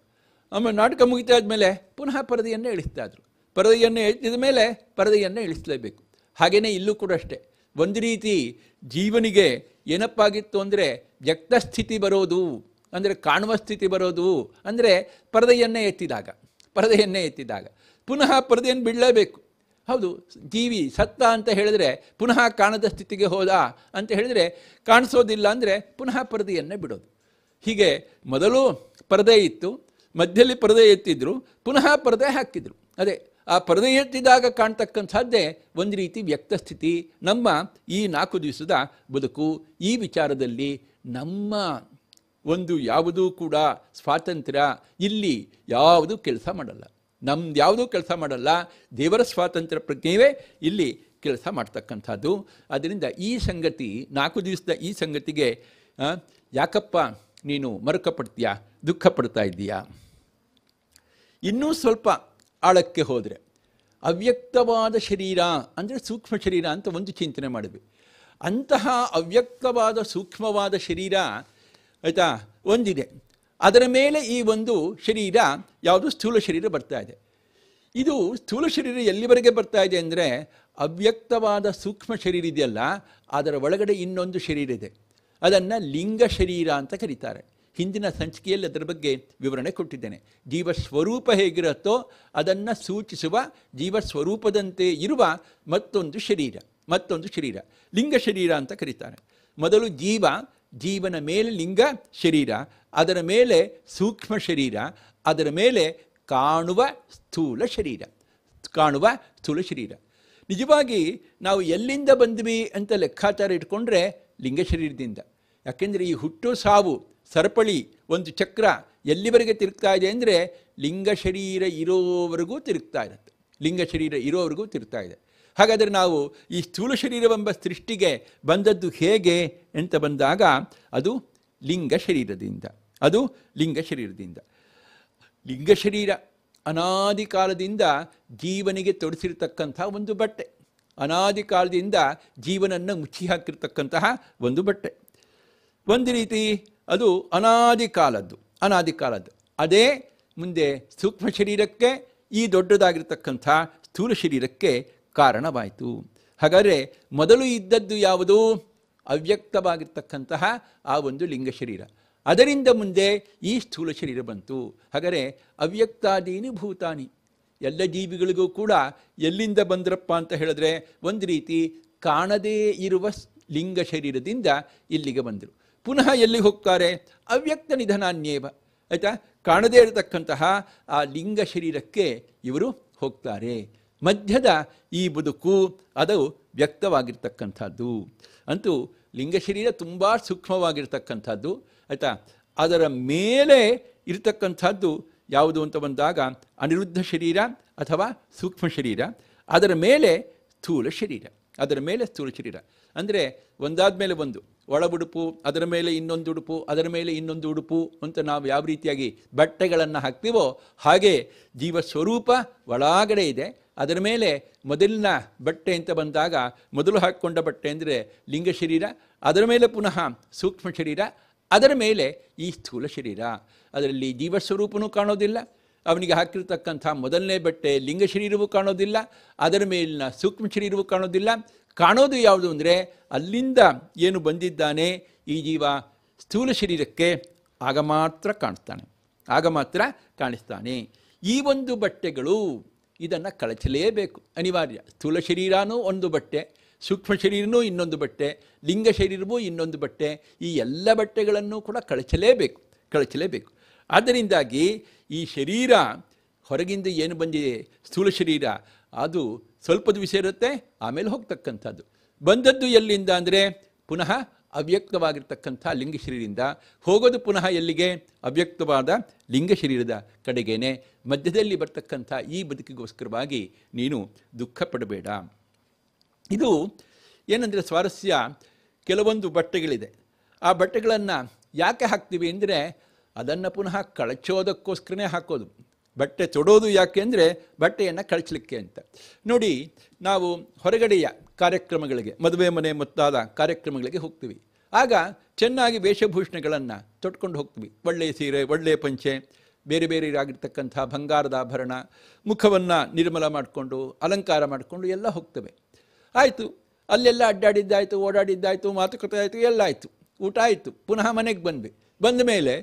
ಆಮೇಲೆ ನಾಟಕ ಮುಗಿತಾದ ಮೇಲೆ ಪುನಃ ಪರದೆಯನ್ನು ಇಳಿಸ್ತಾ ಇದ್ರು ಪರದೆಯನ್ನು ಎತ್ತಿದ ಮೇಲೆ ಪರದೆಯನ್ನು ಇಳಿಸಲೇಬೇಕು ಹಾಗೆಯೇ ಇಲ್ಲೂ ಕೂಡ ಅಷ್ಟೇ ಒಂದು ರೀತಿ ಜೀವನಿಗೆ ಏನಪ್ಪಾಗಿತ್ತು ಅಂದರೆ ಸ್ಥಿತಿ ಬರೋದು ಅಂದರೆ ಕಾಣುವ ಸ್ಥಿತಿ ಬರೋದು ಅಂದರೆ ಪರದೆಯನ್ನೇ ಎತ್ತಿದಾಗ ಪರದೆಯನ್ನೇ ಎತ್ತಿದಾಗ ಪುನಃ ಪರದೆಯನ್ನು ಬಿಡಲೇಬೇಕು ಹೌದು ಜೀವಿ ಸತ್ತ ಅಂತ ಹೇಳಿದ್ರೆ ಪುನಃ ಕಾಣದ ಸ್ಥಿತಿಗೆ ಹೋದ ಅಂತ ಹೇಳಿದರೆ ಕಾಣಿಸೋದಿಲ್ಲ ಅಂದರೆ ಪುನಃ ಪರದೆಯನ್ನೇ ಬಿಡೋದು ಹೀಗೆ ಮೊದಲು ಪರದೆ ಇತ್ತು ಮಧ್ಯದಲ್ಲಿ ಪರದೆ ಎತ್ತಿದ್ರು ಪುನಃ ಪರದೆ ಹಾಕಿದರು ಅದೇ ಆ ಪರದೆ ಎತ್ತಿದಾಗ ಕಾಣ್ತಕ್ಕಂಥದ್ದೇ ಒಂದು ರೀತಿ ವ್ಯಕ್ತ ಸ್ಥಿತಿ ನಮ್ಮ ಈ ನಾಲ್ಕು ದಿವಸದ ಬದುಕು ಈ ವಿಚಾರದಲ್ಲಿ ನಮ್ಮ ಒಂದು ಯಾವುದೂ ಕೂಡ ಸ್ವಾತಂತ್ರ್ಯ ಇಲ್ಲಿ ಯಾವುದು ಕೆಲಸ ಮಾಡಲ್ಲ ನಮ್ದು ಯಾವುದೂ ಕೆಲಸ ಮಾಡಲ್ಲ ದೇವರ ಸ್ವಾತಂತ್ರ್ಯ ಪ್ರಜ್ಞೆಯೇ ಇಲ್ಲಿ ಕೆಲಸ ಮಾಡ್ತಕ್ಕಂಥದ್ದು ಅದರಿಂದ ಈ ಸಂಗತಿ ನಾಲ್ಕು ದಿವಸದ ಈ ಸಂಗತಿಗೆ ಯಾಕಪ್ಪ ನೀನು ಮರುಕಪಡ್ತೀಯಾ ದುಃಖ ಪಡ್ತಾ ಇದ್ದೀಯಾ ಇನ್ನೂ ಸ್ವಲ್ಪ ಆಳಕ್ಕೆ ಹೋದರೆ ಅವ್ಯಕ್ತವಾದ ಶರೀರ ಅಂದರೆ ಸೂಕ್ಷ್ಮ ಶರೀರ ಅಂತ ಒಂದು ಚಿಂತನೆ ಮಾಡಿದ್ವಿ ಅಂತಹ ಅವ್ಯಕ್ತವಾದ ಸೂಕ್ಷ್ಮವಾದ ಶರೀರ ಆಯಿತಾ ಒಂದಿದೆ ಅದರ ಮೇಲೆ ಈ ಒಂದು ಶರೀರ ಯಾವುದು ಸ್ಥೂಲ ಶರೀರ ಬರ್ತಾ ಇದೆ ಇದು ಸ್ಥೂಲ ಶರೀರ ಎಲ್ಲಿವರೆಗೆ ಬರ್ತಾ ಇದೆ ಅಂದರೆ ಅವ್ಯಕ್ತವಾದ ಸೂಕ್ಷ್ಮ ಶರೀರ ಇದೆಯಲ್ಲ ಅದರ ಒಳಗಡೆ ಇನ್ನೊಂದು ಶರೀರ ಇದೆ ಅದನ್ನು ಲಿಂಗ ಶರೀರ ಅಂತ ಕರೀತಾರೆ ಹಿಂದಿನ ಸಂಚಿಕೆಯಲ್ಲಿ ಅದರ ಬಗ್ಗೆ ವಿವರಣೆ ಕೊಟ್ಟಿದ್ದೇನೆ ಜೀವ ಸ್ವರೂಪ ಹೇಗಿರುತ್ತೋ ಅದನ್ನು ಸೂಚಿಸುವ ಜೀವ ಸ್ವರೂಪದಂತೆ ಇರುವ ಮತ್ತೊಂದು ಶರೀರ ಮತ್ತೊಂದು ಶರೀರ ಲಿಂಗ ಶರೀರ ಅಂತ ಕರೀತಾರೆ ಮೊದಲು ಜೀವ ಜೀವನ ಮೇಲೆ ಲಿಂಗ ಶರೀರ ಅದರ ಮೇಲೆ ಸೂಕ್ಷ್ಮ ಶರೀರ ಅದರ ಮೇಲೆ ಕಾಣುವ ಸ್ಥೂಲ ಶರೀರ ಕಾಣುವ ಸ್ಥೂಲ ಶರೀರ ನಿಜವಾಗಿ ನಾವು ಎಲ್ಲಿಂದ ಬಂದ್ವಿ ಅಂತ ಲೆಕ್ಕಾಚಾರ ಇಟ್ಕೊಂಡ್ರೆ ಲಿಂಗ ಶರೀರದಿಂದ ಯಾಕೆಂದರೆ ಈ ಹುಟ್ಟು ಸಾವು ಸರಪಳಿ ಒಂದು ಚಕ್ರ ಎಲ್ಲಿವರೆಗೆ ತಿರುಗ್ತಾ ಇದೆ ಅಂದರೆ ಲಿಂಗ ಶರೀರ ಇರೋವರೆಗೂ ತಿರುಗ್ತಾ ಇರುತ್ತೆ ಲಿಂಗ ಶರೀರ ಇರೋವರೆಗೂ ತಿರುಗ್ತಾ ಇದೆ ಹಾಗಾದರೆ ನಾವು ಈ ಸ್ಥೂಳ ಶರೀರವೆಂಬ ಸೃಷ್ಟಿಗೆ ಬಂದದ್ದು ಹೇಗೆ ಅಂತ ಬಂದಾಗ ಅದು ಲಿಂಗ ಶರೀರದಿಂದ ಅದು ಲಿಂಗ ಶರೀರದಿಂದ ಲಿಂಗ ಶರೀರ ಅನಾದಿ ಕಾಲದಿಂದ ಜೀವನಿಗೆ ತೊಡಿಸಿರ್ತಕ್ಕಂಥ ಒಂದು ಬಟ್ಟೆ ಅನಾದಿ ಕಾಲದಿಂದ ಜೀವನನ್ನು ಮುಚ್ಚಿ ಹಾಕಿರ್ತಕ್ಕಂತಹ ಒಂದು ಬಟ್ಟೆ ಒಂದು ರೀತಿ ಅದು ಅನಾದಿ ಕಾಲದ್ದು ಅನಾದಿ ಕಾಲದ್ದು ಅದೇ ಮುಂದೆ ಸೂಕ್ಷ್ಮ ಶರೀರಕ್ಕೆ ಈ ದೊಡ್ಡದಾಗಿರ್ತಕ್ಕಂಥ ಸ್ಥೂಲ ಶರೀರಕ್ಕೆ ಕಾರಣವಾಯಿತು ಹಾಗಾದರೆ ಮೊದಲು ಇದ್ದದ್ದು ಯಾವುದು ಅವ್ಯಕ್ತವಾಗಿರ್ತಕ್ಕಂತಹ ಆ ಒಂದು ಲಿಂಗ ಶರೀರ ಅದರಿಂದ ಮುಂದೆ ಈ ಸ್ಥೂಲ ಶರೀರ ಬಂತು ಹಾಗಾದರೆ ಅವ್ಯಕ್ತಾದೀನಿ ಭೂತಾನಿ ಎಲ್ಲ ಜೀವಿಗಳಿಗೂ ಕೂಡ ಎಲ್ಲಿಂದ ಬಂದ್ರಪ್ಪ ಅಂತ ಹೇಳಿದ್ರೆ ಒಂದು ರೀತಿ ಕಾಣದೇ ಇರುವ ಲಿಂಗ ಶರೀರದಿಂದ ಇಲ್ಲಿಗೆ ಬಂದರು ಪುನಃ ಎಲ್ಲಿ ಹೋಗ್ತಾರೆ ಅವ್ಯಕ್ತ ನಿಧನಾನ್ಯೇವ ಆಯಿತಾ ಕಾಣದೇ ಇರತಕ್ಕಂತಹ ಆ ಲಿಂಗ ಶರೀರಕ್ಕೆ ಇವರು ಹೋಗ್ತಾರೆ ಮಧ್ಯದ ಈ ಬದುಕು ಅದು ವ್ಯಕ್ತವಾಗಿರ್ತಕ್ಕಂಥದ್ದು ಅಂತೂ ಲಿಂಗ ಶರೀರ ತುಂಬ ಸೂಕ್ಷ್ಮವಾಗಿರ್ತಕ್ಕಂಥದ್ದು ಆಯಿತಾ ಅದರ ಮೇಲೆ ಇರತಕ್ಕಂಥದ್ದು ಯಾವುದು ಅಂತ ಬಂದಾಗ ಅನಿರುದ್ಧ ಶರೀರ ಅಥವಾ ಸೂಕ್ಷ್ಮ ಶರೀರ ಅದರ ಮೇಲೆ ಸ್ಥೂಲ ಶರೀರ ಅದರ ಮೇಲೆ ಸ್ಥೂಲ ಶರೀರ ಅಂದರೆ ಒಂದಾದ ಮೇಲೆ ಒಂದು ಒಳಬುಡುಪು ಅದರ ಮೇಲೆ ಇನ್ನೊಂದು ಉಡುಪು ಅದರ ಮೇಲೆ ಇನ್ನೊಂದು ಉಡುಪು ಅಂತ ನಾವು ಯಾವ ರೀತಿಯಾಗಿ ಬಟ್ಟೆಗಳನ್ನು ಹಾಕ್ತೀವೋ ಹಾಗೆ ಜೀವ ಸ್ವರೂಪ ಒಳಗಡೆ ಇದೆ ಅದರ ಮೇಲೆ ಮೊದಲಿನ ಬಟ್ಟೆ ಅಂತ ಬಂದಾಗ ಮೊದಲು ಹಾಕ್ಕೊಂಡ ಬಟ್ಟೆ ಅಂದರೆ ಲಿಂಗ ಶರೀರ ಅದರ ಮೇಲೆ ಪುನಃ ಸೂಕ್ಷ್ಮ ಶರೀರ ಅದರ ಮೇಲೆ ಈ ಸ್ಥೂಲ ಶರೀರ ಅದರಲ್ಲಿ ಜೀವಸ್ವರೂಪನೂ ಕಾಣೋದಿಲ್ಲ ಅವನಿಗೆ ಹಾಕಿರ್ತಕ್ಕಂಥ ಮೊದಲನೇ ಬಟ್ಟೆ ಲಿಂಗ ಶರೀರವೂ ಕಾಣೋದಿಲ್ಲ ಅದರ ಮೇಲಿನ ಸೂಕ್ಷ್ಮ ಶರೀರವೂ ಕಾಣೋದಿಲ್ಲ ಕಾಣೋದು ಯಾವುದು ಅಂದರೆ ಅಲ್ಲಿಂದ ಏನು ಬಂದಿದ್ದಾನೆ ಈ ಜೀವ ಸ್ಥೂಲ ಶರೀರಕ್ಕೆ ಆಗ ಮಾತ್ರ ಕಾಣಿಸ್ತಾನೆ ಆಗ ಮಾತ್ರ ಕಾಣಿಸ್ತಾನೆ ಈ ಒಂದು ಬಟ್ಟೆಗಳು ಇದನ್ನು ಕಳಚಲೇಬೇಕು ಅನಿವಾರ್ಯ ಸ್ಥೂಲ ಶರೀರನೂ ಒಂದು ಬಟ್ಟೆ ಸೂಕ್ಷ್ಮ ಶರೀರನೂ ಇನ್ನೊಂದು ಬಟ್ಟೆ ಲಿಂಗ ಶರೀರವೂ ಇನ್ನೊಂದು ಬಟ್ಟೆ ಈ ಎಲ್ಲ ಬಟ್ಟೆಗಳನ್ನು ಕೂಡ ಕಳಚಲೇಬೇಕು ಕಳಚಲೇಬೇಕು ಆದ್ದರಿಂದಾಗಿ ಈ ಶರೀರ ಹೊರಗಿಂದ ಏನು ಬಂದಿದೆ ಸ್ಥೂಲ ಶರೀರ ಅದು ಸ್ವಲ್ಪದ ವಿಷಯ ಇರುತ್ತೆ ಆಮೇಲೆ ಹೋಗ್ತಕ್ಕಂಥದ್ದು ಬಂದದ್ದು ಎಲ್ಲಿಂದ ಅಂದರೆ ಪುನಃ ಅವ್ಯಕ್ತವಾಗಿರ್ತಕ್ಕಂಥ ಲಿಂಗ ಶರೀರಿಂದ ಹೋಗೋದು ಪುನಃ ಎಲ್ಲಿಗೆ ಅವ್ಯಕ್ತವಾದ ಲಿಂಗ ಶರೀರದ ಕಡೆಗೇನೆ ಮಧ್ಯದಲ್ಲಿ ಬರ್ತಕ್ಕಂಥ ಈ ಬದುಕಿಗೋಸ್ಕರವಾಗಿ ನೀನು ದುಃಖ ಪಡಬೇಡ ಇದು ಏನಂದರೆ ಸ್ವಾರಸ್ಯ ಕೆಲವೊಂದು ಬಟ್ಟೆಗಳಿದೆ ಆ ಬಟ್ಟೆಗಳನ್ನು ಯಾಕೆ ಹಾಕ್ತೀವಿ ಅಂದರೆ ಅದನ್ನು ಪುನಃ ಕಳಚೋದಕ್ಕೋಸ್ಕರನೇ ಹಾಕೋದು ಬಟ್ಟೆ ತೊಡೋದು ಯಾಕೆ ಅಂದರೆ ಬಟ್ಟೆಯನ್ನು ಕಳಿಸ್ಲಿಕ್ಕೆ ಅಂತ ನೋಡಿ ನಾವು ಹೊರಗಡೆಯ ಕಾರ್ಯಕ್ರಮಗಳಿಗೆ ಮದುವೆ ಮನೆ ಮುತ್ತಾದ ಕಾರ್ಯಕ್ರಮಗಳಿಗೆ ಹೋಗ್ತೀವಿ ಆಗ ಚೆನ್ನಾಗಿ ವೇಷಭೂಷಣಗಳನ್ನು ತೊಟ್ಕೊಂಡು ಹೋಗ್ತೀವಿ ಒಳ್ಳೆಯ ಸೀರೆ ಒಳ್ಳೆಯ ಪಂಚೆ ಬೇರೆ ಬೇರೆ ಆಗಿರ್ತಕ್ಕಂಥ ಬಂಗಾರದ ಆಭರಣ ಮುಖವನ್ನು ನಿರ್ಮಲ ಮಾಡಿಕೊಂಡು ಅಲಂಕಾರ ಮಾಡಿಕೊಂಡು ಎಲ್ಲ ಹೋಗ್ತವೆ ಆಯಿತು ಅಲ್ಲೆಲ್ಲ ಅಡ್ಡಾಡಿದ್ದಾಯಿತು ಓಡಾಡಿದ್ದಾಯಿತು ಮಾತುಕತೆ ಆಯಿತು ಎಲ್ಲ ಆಯಿತು ಊಟ ಆಯಿತು ಪುನಃ ಮನೆಗೆ ಬಂದ್ವಿ ಬಂದ ಮೇಲೆ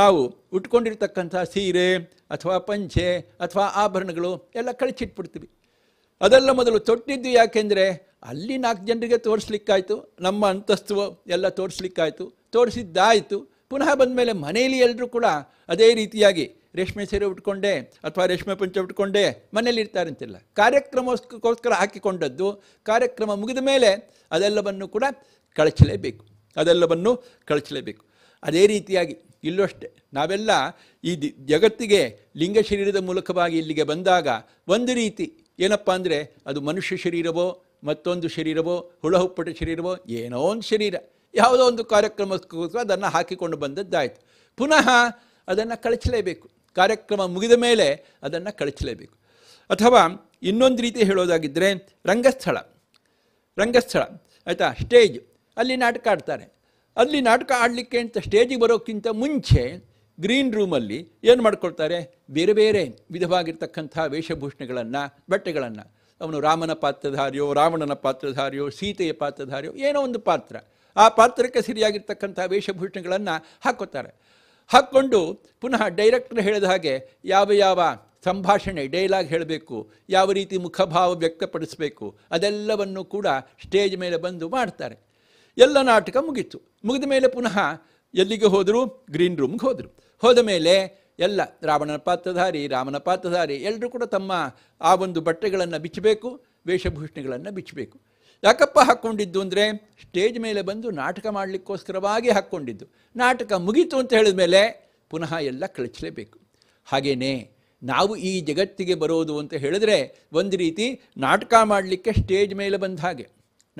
ನಾವು ಉಟ್ಕೊಂಡಿರ್ತಕ್ಕಂಥ ಸೀರೆ ಅಥವಾ ಪಂಚೆ ಅಥವಾ ಆಭರಣಗಳು ಎಲ್ಲ ಕಳಚಿಟ್ಬಿಡ್ತೀವಿ ಅದೆಲ್ಲ ಮೊದಲು ತೊಟ್ಟಿದ್ದು ಯಾಕೆಂದರೆ ಅಲ್ಲಿ ನಾಲ್ಕು ಜನರಿಗೆ ತೋರಿಸ್ಲಿಕ್ಕಾಯಿತು ನಮ್ಮ ಅಂತಸ್ತು ಎಲ್ಲ ತೋರಿಸ್ಲಿಕ್ಕಾಯಿತು ತೋರಿಸಿದ್ದಾಯಿತು ಪುನಃ ಬಂದ ಮೇಲೆ ಮನೆಯಲ್ಲಿ ಎಲ್ಲರೂ ಕೂಡ ಅದೇ ರೀತಿಯಾಗಿ ರೇಷ್ಮೆ ಸೀರೆ ಉಟ್ಕೊಂಡೆ ಅಥವಾ ರೇಷ್ಮೆ ಪಂಚೆ ಉಟ್ಕೊಂಡೆ ಮನೆಯಲ್ಲಿ ಇರ್ತಾರೆ ಅಂತಿಲ್ಲ ಕಾರ್ಯಕ್ರಮಕ್ಕೋಸ್ಕರ ಹಾಕಿಕೊಂಡದ್ದು ಕಾರ್ಯಕ್ರಮ ಮುಗಿದ ಮೇಲೆ ಅದೆಲ್ಲವನ್ನು ಕೂಡ ಕಳಚಲೇಬೇಕು ಅದೆಲ್ಲವನ್ನು ಕಳಚಲೇಬೇಕು ಅದೇ ರೀತಿಯಾಗಿ ಇಲ್ಲೂ ಅಷ್ಟೆ ನಾವೆಲ್ಲ ಈ ಜಗತ್ತಿಗೆ ಲಿಂಗ ಶರೀರದ ಮೂಲಕವಾಗಿ ಇಲ್ಲಿಗೆ ಬಂದಾಗ ಒಂದು ರೀತಿ ಏನಪ್ಪ ಅಂದರೆ ಅದು ಮನುಷ್ಯ ಶರೀರವೋ ಮತ್ತೊಂದು ಶರೀರವೋ ಹುಳಹುಪ್ಪಟ ಶರೀರವೋ ಏನೋ ಒಂದು ಶರೀರ ಯಾವುದೋ ಒಂದು ಕಾರ್ಯಕ್ರಮಕ್ಕೋಸ್ಕರ ಅದನ್ನು ಹಾಕಿಕೊಂಡು ಬಂದದ್ದಾಯಿತು ಪುನಃ ಅದನ್ನು ಕಳಚಲೇಬೇಕು ಕಾರ್ಯಕ್ರಮ ಮುಗಿದ ಮೇಲೆ ಅದನ್ನು ಕಳಚಲೇಬೇಕು ಅಥವಾ ಇನ್ನೊಂದು ರೀತಿ ಹೇಳೋದಾಗಿದ್ದರೆ ರಂಗಸ್ಥಳ ರಂಗಸ್ಥಳ ಆಯಿತಾ ಸ್ಟೇಜ್ ಅಲ್ಲಿ ನಾಟಕ ಆಡ್ತಾರೆ ಅಲ್ಲಿ ನಾಟಕ ಆಡಲಿಕ್ಕೆ ಅಂತ ಸ್ಟೇಜಿಗೆ ಬರೋಕ್ಕಿಂತ ಮುಂಚೆ ಗ್ರೀನ್ ರೂಮಲ್ಲಿ ಏನು ಮಾಡ್ಕೊಳ್ತಾರೆ ಬೇರೆ ಬೇರೆ ವಿಧವಾಗಿರ್ತಕ್ಕಂಥ ವೇಷಭೂಷಣಗಳನ್ನು ಬಟ್ಟೆಗಳನ್ನು ಅವನು ರಾಮನ ಪಾತ್ರಧಾರಿಯೋ ರಾವಣನ ಪಾತ್ರಧಾರಿಯೋ ಸೀತೆಯ ಪಾತ್ರಧಾರಿಯೋ ಏನೋ ಒಂದು ಪಾತ್ರ ಆ ಪಾತ್ರಕ್ಕೆ ಸರಿಯಾಗಿರ್ತಕ್ಕಂಥ ವೇಷಭೂಷಣಗಳನ್ನು ಹಾಕೋತಾರೆ ಹಾಕ್ಕೊಂಡು ಪುನಃ ಡೈರೆಕ್ಟರ್ ಹೇಳಿದ ಹಾಗೆ ಯಾವ ಯಾವ ಸಂಭಾಷಣೆ ಡೈಲಾಗ್ ಹೇಳಬೇಕು ಯಾವ ರೀತಿ ಮುಖಭಾವ ವ್ಯಕ್ತಪಡಿಸಬೇಕು ಅದೆಲ್ಲವನ್ನು ಕೂಡ ಸ್ಟೇಜ್ ಮೇಲೆ ಬಂದು ಮಾಡ್ತಾರೆ ಎಲ್ಲ ನಾಟಕ ಮುಗೀತು ಮುಗಿದ ಮೇಲೆ ಪುನಃ ಎಲ್ಲಿಗೆ ಹೋದರು ಗ್ರೀನ್ ರೂಮ್ಗೆ ಹೋದರು ಹೋದ ಮೇಲೆ ಎಲ್ಲ ರಾವಣನ ಪಾತ್ರಧಾರಿ ರಾಮನ ಪಾತ್ರಧಾರಿ ಎಲ್ಲರೂ ಕೂಡ ತಮ್ಮ ಆ ಒಂದು ಬಟ್ಟೆಗಳನ್ನು ಬಿಚ್ಚಬೇಕು ವೇಷಭೂಷಣೆಗಳನ್ನು ಬಿಚ್ಚಬೇಕು ಯಾಕಪ್ಪ ಹಾಕ್ಕೊಂಡಿದ್ದು ಅಂದರೆ ಸ್ಟೇಜ್ ಮೇಲೆ ಬಂದು ನಾಟಕ ಮಾಡಲಿಕ್ಕೋಸ್ಕರವಾಗಿ ಹಾಕ್ಕೊಂಡಿದ್ದು ನಾಟಕ ಮುಗೀತು ಅಂತ ಹೇಳಿದ ಮೇಲೆ ಪುನಃ ಎಲ್ಲ ಕಳಿಸಲೇಬೇಕು ಹಾಗೆಯೇ ನಾವು ಈ ಜಗತ್ತಿಗೆ ಬರೋದು ಅಂತ ಹೇಳಿದ್ರೆ ಒಂದು ರೀತಿ ನಾಟಕ ಮಾಡಲಿಕ್ಕೆ ಸ್ಟೇಜ್ ಮೇಲೆ ಬಂದ ಹಾಗೆ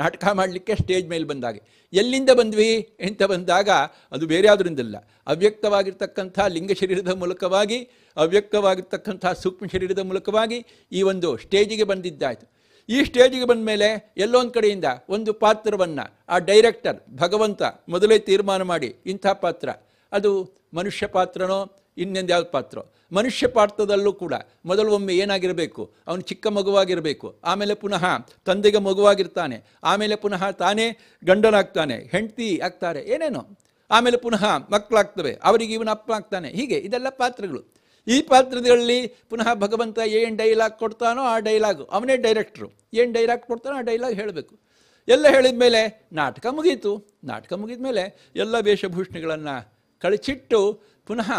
ನಾಟಕ ಮಾಡಲಿಕ್ಕೆ ಸ್ಟೇಜ್ ಮೇಲೆ ಬಂದಾಗೆ ಎಲ್ಲಿಂದ ಬಂದ್ವಿ ಅಂತ ಬಂದಾಗ ಅದು ಬೇರೆ ಇಲ್ಲ ಅವ್ಯಕ್ತವಾಗಿರ್ತಕ್ಕಂಥ ಲಿಂಗ ಶರೀರದ ಮೂಲಕವಾಗಿ ಅವ್ಯಕ್ತವಾಗಿರ್ತಕ್ಕಂಥ ಸೂಕ್ಷ್ಮ ಶರೀರದ ಮೂಲಕವಾಗಿ ಈ ಒಂದು ಸ್ಟೇಜಿಗೆ ಬಂದಿದ್ದಾಯಿತು ಈ ಸ್ಟೇಜಿಗೆ ಬಂದ ಮೇಲೆ ಎಲ್ಲೊಂದು ಕಡೆಯಿಂದ ಒಂದು ಪಾತ್ರವನ್ನು ಆ ಡೈರೆಕ್ಟರ್ ಭಗವಂತ ಮೊದಲೇ ತೀರ್ಮಾನ ಮಾಡಿ ಇಂಥ ಪಾತ್ರ ಅದು ಮನುಷ್ಯ ಪಾತ್ರನೋ ಇನ್ನೊಂದು ಯಾವ್ದು ಪಾತ್ರ ಮನುಷ್ಯ ಪಾತ್ರದಲ್ಲೂ ಕೂಡ ಮೊದಲು ಒಮ್ಮೆ ಏನಾಗಿರಬೇಕು ಅವನು ಚಿಕ್ಕ ಮಗುವಾಗಿರಬೇಕು ಆಮೇಲೆ ಪುನಃ ತಂದೆಗೆ ಮಗುವಾಗಿರ್ತಾನೆ ಆಮೇಲೆ ಪುನಃ ತಾನೇ ಗಂಡನಾಗ್ತಾನೆ ಹೆಂಡತಿ ಆಗ್ತಾರೆ ಏನೇನೋ ಆಮೇಲೆ ಪುನಃ ಮಕ್ಕಳಾಗ್ತವೆ ಅವರಿಗೆ ಇವನ ಅಪ್ಪ ಆಗ್ತಾನೆ ಹೀಗೆ ಇದೆಲ್ಲ ಪಾತ್ರಗಳು ಈ ಪಾತ್ರದಲ್ಲಿ ಪುನಃ ಭಗವಂತ ಏನು ಡೈಲಾಗ್ ಕೊಡ್ತಾನೋ ಆ ಡೈಲಾಗು ಅವನೇ ಡೈರೆಕ್ಟ್ರು ಏನು ಡೈಲಾಗ್ ಕೊಡ್ತಾನೋ ಆ ಡೈಲಾಗ್ ಹೇಳಬೇಕು ಎಲ್ಲ ಹೇಳಿದ ಮೇಲೆ ನಾಟಕ ಮುಗೀತು ನಾಟಕ ಮುಗಿದ ಮೇಲೆ ಎಲ್ಲ ವೇಷಭೂಷಣಗಳನ್ನು ಕಳಚಿಟ್ಟು ಪುನಃ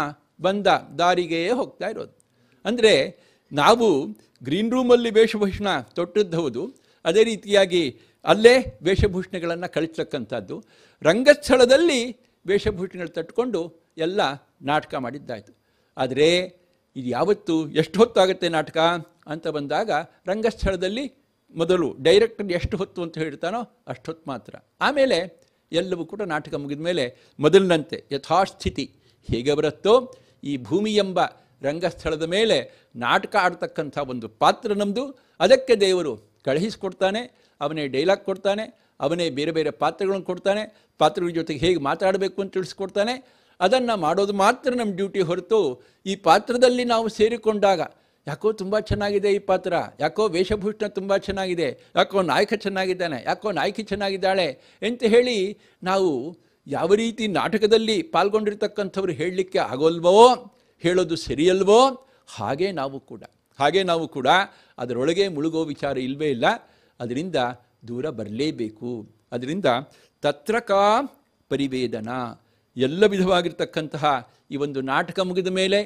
ಬಂದ ದಾರಿಗೆಯೇ ಹೋಗ್ತಾ ಇರೋದು ಅಂದರೆ ನಾವು ಗ್ರೀನ್ ರೂಮಲ್ಲಿ ವೇಷಭೂಷಣ ತೊಟ್ಟದ್ದು ಹೌದು ಅದೇ ರೀತಿಯಾಗಿ ಅಲ್ಲೇ ವೇಷಭೂಷಣಗಳನ್ನು ಕಳಿಸ್ತಕ್ಕಂಥದ್ದು ರಂಗಸ್ಥಳದಲ್ಲಿ ವೇಷಭೂಷಣಗಳು ತಟ್ಕೊಂಡು ಎಲ್ಲ ನಾಟಕ ಮಾಡಿದ್ದಾಯಿತು ಆದರೆ ಇದು ಯಾವತ್ತು ಎಷ್ಟು ಹೊತ್ತಾಗುತ್ತೆ ನಾಟಕ ಅಂತ ಬಂದಾಗ ರಂಗಸ್ಥಳದಲ್ಲಿ ಮೊದಲು ಡೈರೆಕ್ಟರ್ ಎಷ್ಟು ಹೊತ್ತು ಅಂತ ಹೇಳ್ತಾನೋ ಅಷ್ಟು ಹೊತ್ತು ಮಾತ್ರ ಆಮೇಲೆ ಎಲ್ಲವೂ ಕೂಡ ನಾಟಕ ಮುಗಿದ ಮೇಲೆ ಮೊದಲಿನಂತೆ ಯಥಾಸ್ಥಿತಿ ಹೇಗೆ ಬರುತ್ತೋ ಈ ಭೂಮಿ ಎಂಬ ರಂಗಸ್ಥಳದ ಮೇಲೆ ನಾಟಕ ಆಡ್ತಕ್ಕಂಥ ಒಂದು ಪಾತ್ರ ನಮ್ಮದು ಅದಕ್ಕೆ ದೇವರು ಕಳುಹಿಸ್ಕೊಡ್ತಾನೆ ಅವನೇ ಡೈಲಾಗ್ ಕೊಡ್ತಾನೆ ಅವನೇ ಬೇರೆ ಬೇರೆ ಪಾತ್ರಗಳನ್ನು ಕೊಡ್ತಾನೆ ಪಾತ್ರಗಳ ಜೊತೆಗೆ ಹೇಗೆ ಮಾತಾಡಬೇಕು ಅಂತ ತಿಳಿಸ್ಕೊಡ್ತಾನೆ ಅದನ್ನು ಮಾಡೋದು ಮಾತ್ರ ನಮ್ಮ ಡ್ಯೂಟಿ ಹೊರತು ಈ ಪಾತ್ರದಲ್ಲಿ ನಾವು ಸೇರಿಕೊಂಡಾಗ ಯಾಕೋ ತುಂಬ ಚೆನ್ನಾಗಿದೆ ಈ ಪಾತ್ರ ಯಾಕೋ ವೇಷಭೂಷಣ ತುಂಬ ಚೆನ್ನಾಗಿದೆ ಯಾಕೋ ನಾಯಕ ಚೆನ್ನಾಗಿದ್ದಾನೆ ಯಾಕೋ ನಾಯಕಿ ಚೆನ್ನಾಗಿದ್ದಾಳೆ ಅಂತ ಹೇಳಿ ನಾವು ಯಾವ ರೀತಿ ನಾಟಕದಲ್ಲಿ ಪಾಲ್ಗೊಂಡಿರ್ತಕ್ಕಂಥವ್ರು ಹೇಳಲಿಕ್ಕೆ ಆಗೋಲ್ವೋ ಹೇಳೋದು ಸರಿಯಲ್ವೋ ಹಾಗೇ ನಾವು ಕೂಡ ಹಾಗೆ ನಾವು ಕೂಡ ಅದರೊಳಗೆ ಮುಳುಗೋ ವಿಚಾರ ಇಲ್ಲವೇ ಇಲ್ಲ ಅದರಿಂದ ದೂರ ಬರಲೇಬೇಕು ಅದರಿಂದ ತತ್ರಕಾ ಪರಿವೇದನ ಎಲ್ಲ ವಿಧವಾಗಿರ್ತಕ್ಕಂತಹ ಈ ಒಂದು ನಾಟಕ ಮುಗಿದ ಮೇಲೆ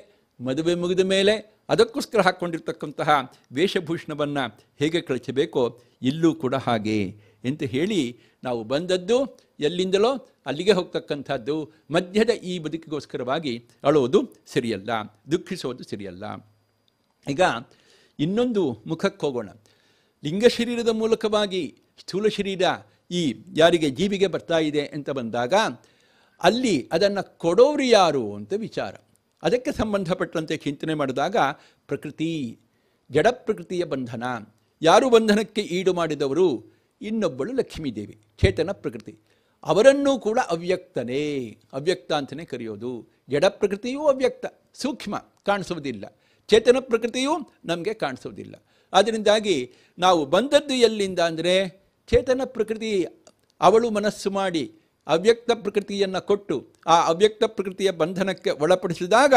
ಮದುವೆ ಮುಗಿದ ಮೇಲೆ ಅದಕ್ಕೋಸ್ಕರ ಹಾಕ್ಕೊಂಡಿರ್ತಕ್ಕಂತಹ ವೇಷಭೂಷಣವನ್ನು ಹೇಗೆ ಕಳಿಸಬೇಕೋ ಇಲ್ಲೂ ಕೂಡ ಹಾಗೆ ಎಂದು ಹೇಳಿ ನಾವು ಬಂದದ್ದು ಎಲ್ಲಿಂದಲೋ ಅಲ್ಲಿಗೆ ಹೋಗ್ತಕ್ಕಂಥದ್ದು ಮಧ್ಯದ ಈ ಬದುಕಿಗೋಸ್ಕರವಾಗಿ ಅಳೋದು ಸರಿಯಲ್ಲ ದುಃಖಿಸೋದು ಸರಿಯಲ್ಲ ಈಗ ಇನ್ನೊಂದು ಮುಖಕ್ಕೆ ಹೋಗೋಣ ಲಿಂಗ ಶರೀರದ ಮೂಲಕವಾಗಿ ಸ್ಥೂಲ ಶರೀರ ಈ ಯಾರಿಗೆ ಜೀವಿಗೆ ಬರ್ತಾ ಇದೆ ಅಂತ ಬಂದಾಗ ಅಲ್ಲಿ ಅದನ್ನು ಕೊಡೋರು ಯಾರು ಅಂತ ವಿಚಾರ ಅದಕ್ಕೆ ಸಂಬಂಧಪಟ್ಟಂತೆ ಚಿಂತನೆ ಮಾಡಿದಾಗ ಪ್ರಕೃತಿ ಜಡ ಪ್ರಕೃತಿಯ ಬಂಧನ ಯಾರು ಬಂಧನಕ್ಕೆ ಈಡು ಮಾಡಿದವರು ಇನ್ನೊಬ್ಬಳು ಲಕ್ಷ್ಮೀದೇವಿ ಚೇತನ ಪ್ರಕೃತಿ ಅವರನ್ನೂ ಕೂಡ ಅವ್ಯಕ್ತನೇ ಅವ್ಯಕ್ತ ಅಂತಲೇ ಕರೆಯೋದು ಜಡ ಪ್ರಕೃತಿಯೂ ಅವ್ಯಕ್ತ ಸೂಕ್ಷ್ಮ ಕಾಣಿಸುವುದಿಲ್ಲ ಚೇತನ ಪ್ರಕೃತಿಯೂ ನಮಗೆ ಕಾಣಿಸೋದಿಲ್ಲ ಅದರಿಂದಾಗಿ ನಾವು ಬಂದದ್ದು ಎಲ್ಲಿಂದ ಅಂದರೆ ಚೇತನ ಪ್ರಕೃತಿ ಅವಳು ಮನಸ್ಸು ಮಾಡಿ ಅವ್ಯಕ್ತ ಪ್ರಕೃತಿಯನ್ನು ಕೊಟ್ಟು ಆ ಅವ್ಯಕ್ತ ಪ್ರಕೃತಿಯ ಬಂಧನಕ್ಕೆ ಒಳಪಡಿಸಿದಾಗ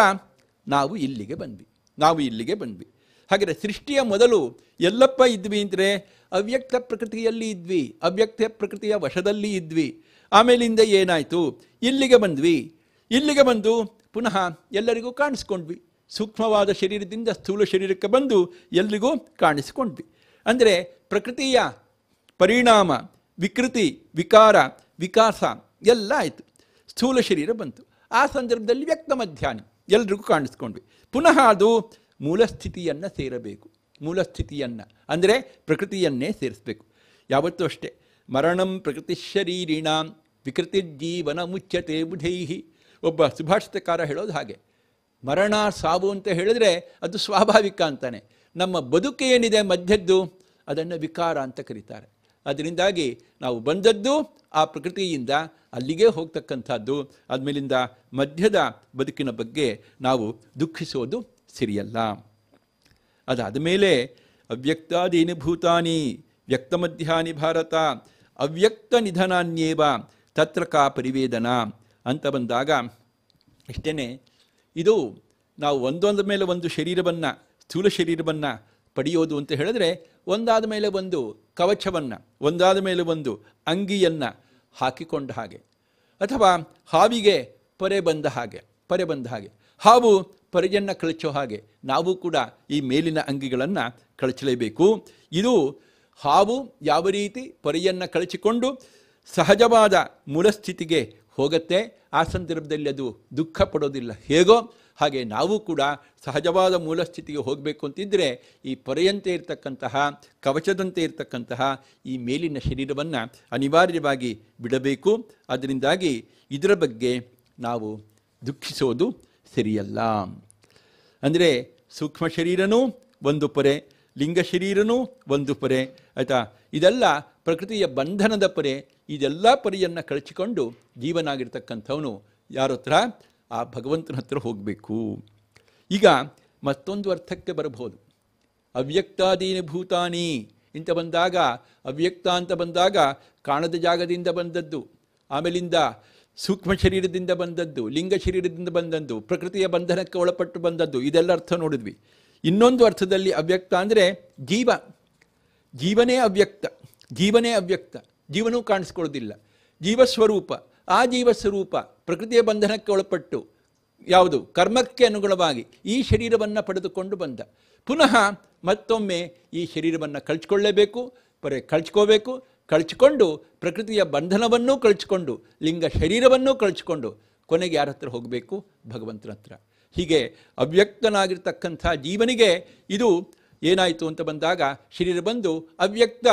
ನಾವು ಇಲ್ಲಿಗೆ ಬಂದ್ವಿ ನಾವು ಇಲ್ಲಿಗೆ ಬಂದ್ವಿ ಹಾಗೆ ಸೃಷ್ಟಿಯ ಮೊದಲು ಎಲ್ಲಪ್ಪ ಇದ್ವಿ ಅಂದರೆ ಅವ್ಯಕ್ತ ಪ್ರಕೃತಿಯಲ್ಲಿ ಇದ್ವಿ ಅವ್ಯಕ್ತ ಪ್ರಕೃತಿಯ ವಶದಲ್ಲಿ ಇದ್ವಿ ಆಮೇಲಿಂದ ಏನಾಯಿತು ಇಲ್ಲಿಗೆ ಬಂದ್ವಿ ಇಲ್ಲಿಗೆ ಬಂದು ಪುನಃ ಎಲ್ಲರಿಗೂ ಕಾಣಿಸ್ಕೊಂಡ್ವಿ ಸೂಕ್ಷ್ಮವಾದ ಶರೀರದಿಂದ ಸ್ಥೂಲ ಶರೀರಕ್ಕೆ ಬಂದು ಎಲ್ರಿಗೂ ಕಾಣಿಸ್ಕೊಂಡ್ವಿ ಅಂದರೆ ಪ್ರಕೃತಿಯ ಪರಿಣಾಮ ವಿಕೃತಿ ವಿಕಾರ ವಿಕಾಸ ಎಲ್ಲ ಆಯಿತು ಸ್ಥೂಲ ಶರೀರ ಬಂತು ಆ ಸಂದರ್ಭದಲ್ಲಿ ವ್ಯಕ್ತ ಮಧ್ಯಾಹ್ನ ಎಲ್ರಿಗೂ ಕಾಣಿಸ್ಕೊಂಡ್ವಿ ಪುನಃ ಅದು ಮೂಲಸ್ಥಿತಿಯನ್ನು ಸೇರಬೇಕು ಮೂಲ ಸ್ಥಿತಿಯನ್ನು ಅಂದರೆ ಪ್ರಕೃತಿಯನ್ನೇ ಸೇರಿಸಬೇಕು ಯಾವತ್ತೂ ಅಷ್ಟೇ ಮರಣಂ ಪ್ರಕೃತಿ ಶರೀರಿಣ ವಿಕೃತಿ ಜೀವನ ಮುಚ್ಚತೆ ಬುಧೈಹಿ ಒಬ್ಬ ಸುಭಾಷಿತಕಾರ ಹೇಳೋದು ಹಾಗೆ ಮರಣ ಸಾವು ಅಂತ ಹೇಳಿದ್ರೆ ಅದು ಸ್ವಾಭಾವಿಕ ಅಂತಾನೆ ನಮ್ಮ ಬದುಕು ಏನಿದೆ ಮಧ್ಯದ್ದು ಅದನ್ನು ವಿಕಾರ ಅಂತ ಕರೀತಾರೆ ಅದರಿಂದಾಗಿ ನಾವು ಬಂದದ್ದು ಆ ಪ್ರಕೃತಿಯಿಂದ ಅಲ್ಲಿಗೆ ಹೋಗ್ತಕ್ಕಂಥದ್ದು ಆದಮೇಲಿಂದ ಮಧ್ಯದ ಬದುಕಿನ ಬಗ್ಗೆ ನಾವು ದುಃಖಿಸೋದು ಸರಿಯಲ್ಲ ಅದಾದ ಮೇಲೆ ಅವ್ಯಕ್ತಾದೀನಿ ಭೂತಾನಿ ವ್ಯಕ್ತಮಧ್ಯಾನಿ ಭಾರತ ಅವ್ಯಕ್ತ ನಿಧನಾನ್ಯೇವ ತತ್ರ ಕಾ ಪರಿವೇದನ ಅಂತ ಬಂದಾಗ ಇಷ್ಟೇ ಇದು ನಾವು ಒಂದೊಂದ ಮೇಲೆ ಒಂದು ಶರೀರವನ್ನು ಸ್ಥೂಲ ಶರೀರವನ್ನು ಪಡೆಯೋದು ಅಂತ ಹೇಳಿದ್ರೆ ಒಂದಾದ ಮೇಲೆ ಒಂದು ಕವಚವನ್ನು ಒಂದಾದ ಮೇಲೆ ಒಂದು ಅಂಗಿಯನ್ನು ಹಾಕಿಕೊಂಡ ಹಾಗೆ ಅಥವಾ ಹಾವಿಗೆ ಪರೆ ಬಂದ ಹಾಗೆ ಪರೆ ಬಂದ ಹಾಗೆ ಹಾವು ಪರೆಯನ್ನು ಕಳಚೋ ಹಾಗೆ ನಾವು ಕೂಡ ಈ ಮೇಲಿನ ಅಂಗಿಗಳನ್ನು ಕಳಚಲೇಬೇಕು ಇದು ಹಾವು ಯಾವ ರೀತಿ ಪೊರೆಯನ್ನು ಕಳಚಿಕೊಂಡು ಸಹಜವಾದ ಮೂಲಸ್ಥಿತಿಗೆ ಹೋಗುತ್ತೆ ಆ ಸಂದರ್ಭದಲ್ಲಿ ಅದು ದುಃಖ ಪಡೋದಿಲ್ಲ ಹೇಗೋ ಹಾಗೆ ನಾವು ಕೂಡ ಸಹಜವಾದ ಮೂಲ ಸ್ಥಿತಿಗೆ ಹೋಗಬೇಕು ಅಂತಿದ್ದರೆ ಈ ಪೊರೆಯಂತೆ ಇರತಕ್ಕಂತಹ ಕವಚದಂತೆ ಇರತಕ್ಕಂತಹ ಈ ಮೇಲಿನ ಶರೀರವನ್ನು ಅನಿವಾರ್ಯವಾಗಿ ಬಿಡಬೇಕು ಅದರಿಂದಾಗಿ ಇದರ ಬಗ್ಗೆ ನಾವು ದುಃಖಿಸೋದು ಸರಿಯಲ್ಲ ಅಂದರೆ ಸೂಕ್ಷ್ಮ ಶರೀರನೂ ಒಂದು ಪೊರೆ ಲಿಂಗ ಶರೀರನೂ ಒಂದು ಪೊರೆ ಆಯಿತಾ ಇದೆಲ್ಲ ಪ್ರಕೃತಿಯ ಬಂಧನದ ಪೊರೆ ಇದೆಲ್ಲ ಪೊರೆಯನ್ನು ಕಳಚಿಕೊಂಡು ಜೀವನಾಗಿರ್ತಕ್ಕಂಥವನು ಯಾರ ಹತ್ರ ಆ ಭಗವಂತನ ಹತ್ರ ಹೋಗಬೇಕು ಈಗ ಮತ್ತೊಂದು ಅರ್ಥಕ್ಕೆ ಬರಬಹುದು ಅವ್ಯಕ್ತಾದೀನ ಭೂತಾನಿ ಇಂತ ಬಂದಾಗ ಅವ್ಯಕ್ತ ಅಂತ ಬಂದಾಗ ಕಾಣದ ಜಾಗದಿಂದ ಬಂದದ್ದು ಆಮೇಲಿಂದ ಸೂಕ್ಷ್ಮ ಶರೀರದಿಂದ ಬಂದದ್ದು ಲಿಂಗ ಶರೀರದಿಂದ ಬಂದದ್ದು ಪ್ರಕೃತಿಯ ಬಂಧನಕ್ಕೆ ಒಳಪಟ್ಟು ಬಂದದ್ದು ಇದೆಲ್ಲ ಅರ್ಥ ನೋಡಿದ್ವಿ ಇನ್ನೊಂದು ಅರ್ಥದಲ್ಲಿ ಅವ್ಯಕ್ತ ಅಂದರೆ ಜೀವ ಜೀವನೇ ಅವ್ಯಕ್ತ ಜೀವನೇ ಅವ್ಯಕ್ತ ಜೀವನೂ ಕಾಣಿಸ್ಕೊಳ್ಳೋದಿಲ್ಲ ಜೀವಸ್ವರೂಪ ಆ ಜೀವಸ್ವರೂಪ ಪ್ರಕೃತಿಯ ಬಂಧನಕ್ಕೆ ಒಳಪಟ್ಟು ಯಾವುದು ಕರ್ಮಕ್ಕೆ ಅನುಗುಣವಾಗಿ ಈ ಶರೀರವನ್ನು ಪಡೆದುಕೊಂಡು ಬಂದ ಪುನಃ ಮತ್ತೊಮ್ಮೆ ಈ ಶರೀರವನ್ನು ಕಳ್ಚಿಕೊಳ್ಳೇಬೇಕು ಬರೇ ಕಳ್ಚ್ಕೋಬೇಕು ಕಳಚಿಕೊಂಡು ಪ್ರಕೃತಿಯ ಬಂಧನವನ್ನೂ ಕಳಚಿಕೊಂಡು ಲಿಂಗ ಶರೀರವನ್ನೂ ಕಳಚಿಕೊಂಡು ಕೊನೆಗೆ ಯಾರ ಹತ್ರ ಹೋಗಬೇಕು ಭಗವಂತನ ಹತ್ರ ಹೀಗೆ ಅವ್ಯಕ್ತನಾಗಿರ್ತಕ್ಕಂಥ ಜೀವನಿಗೆ ಇದು ಏನಾಯಿತು ಅಂತ ಬಂದಾಗ ಶರೀರ ಬಂದು ಅವ್ಯಕ್ತ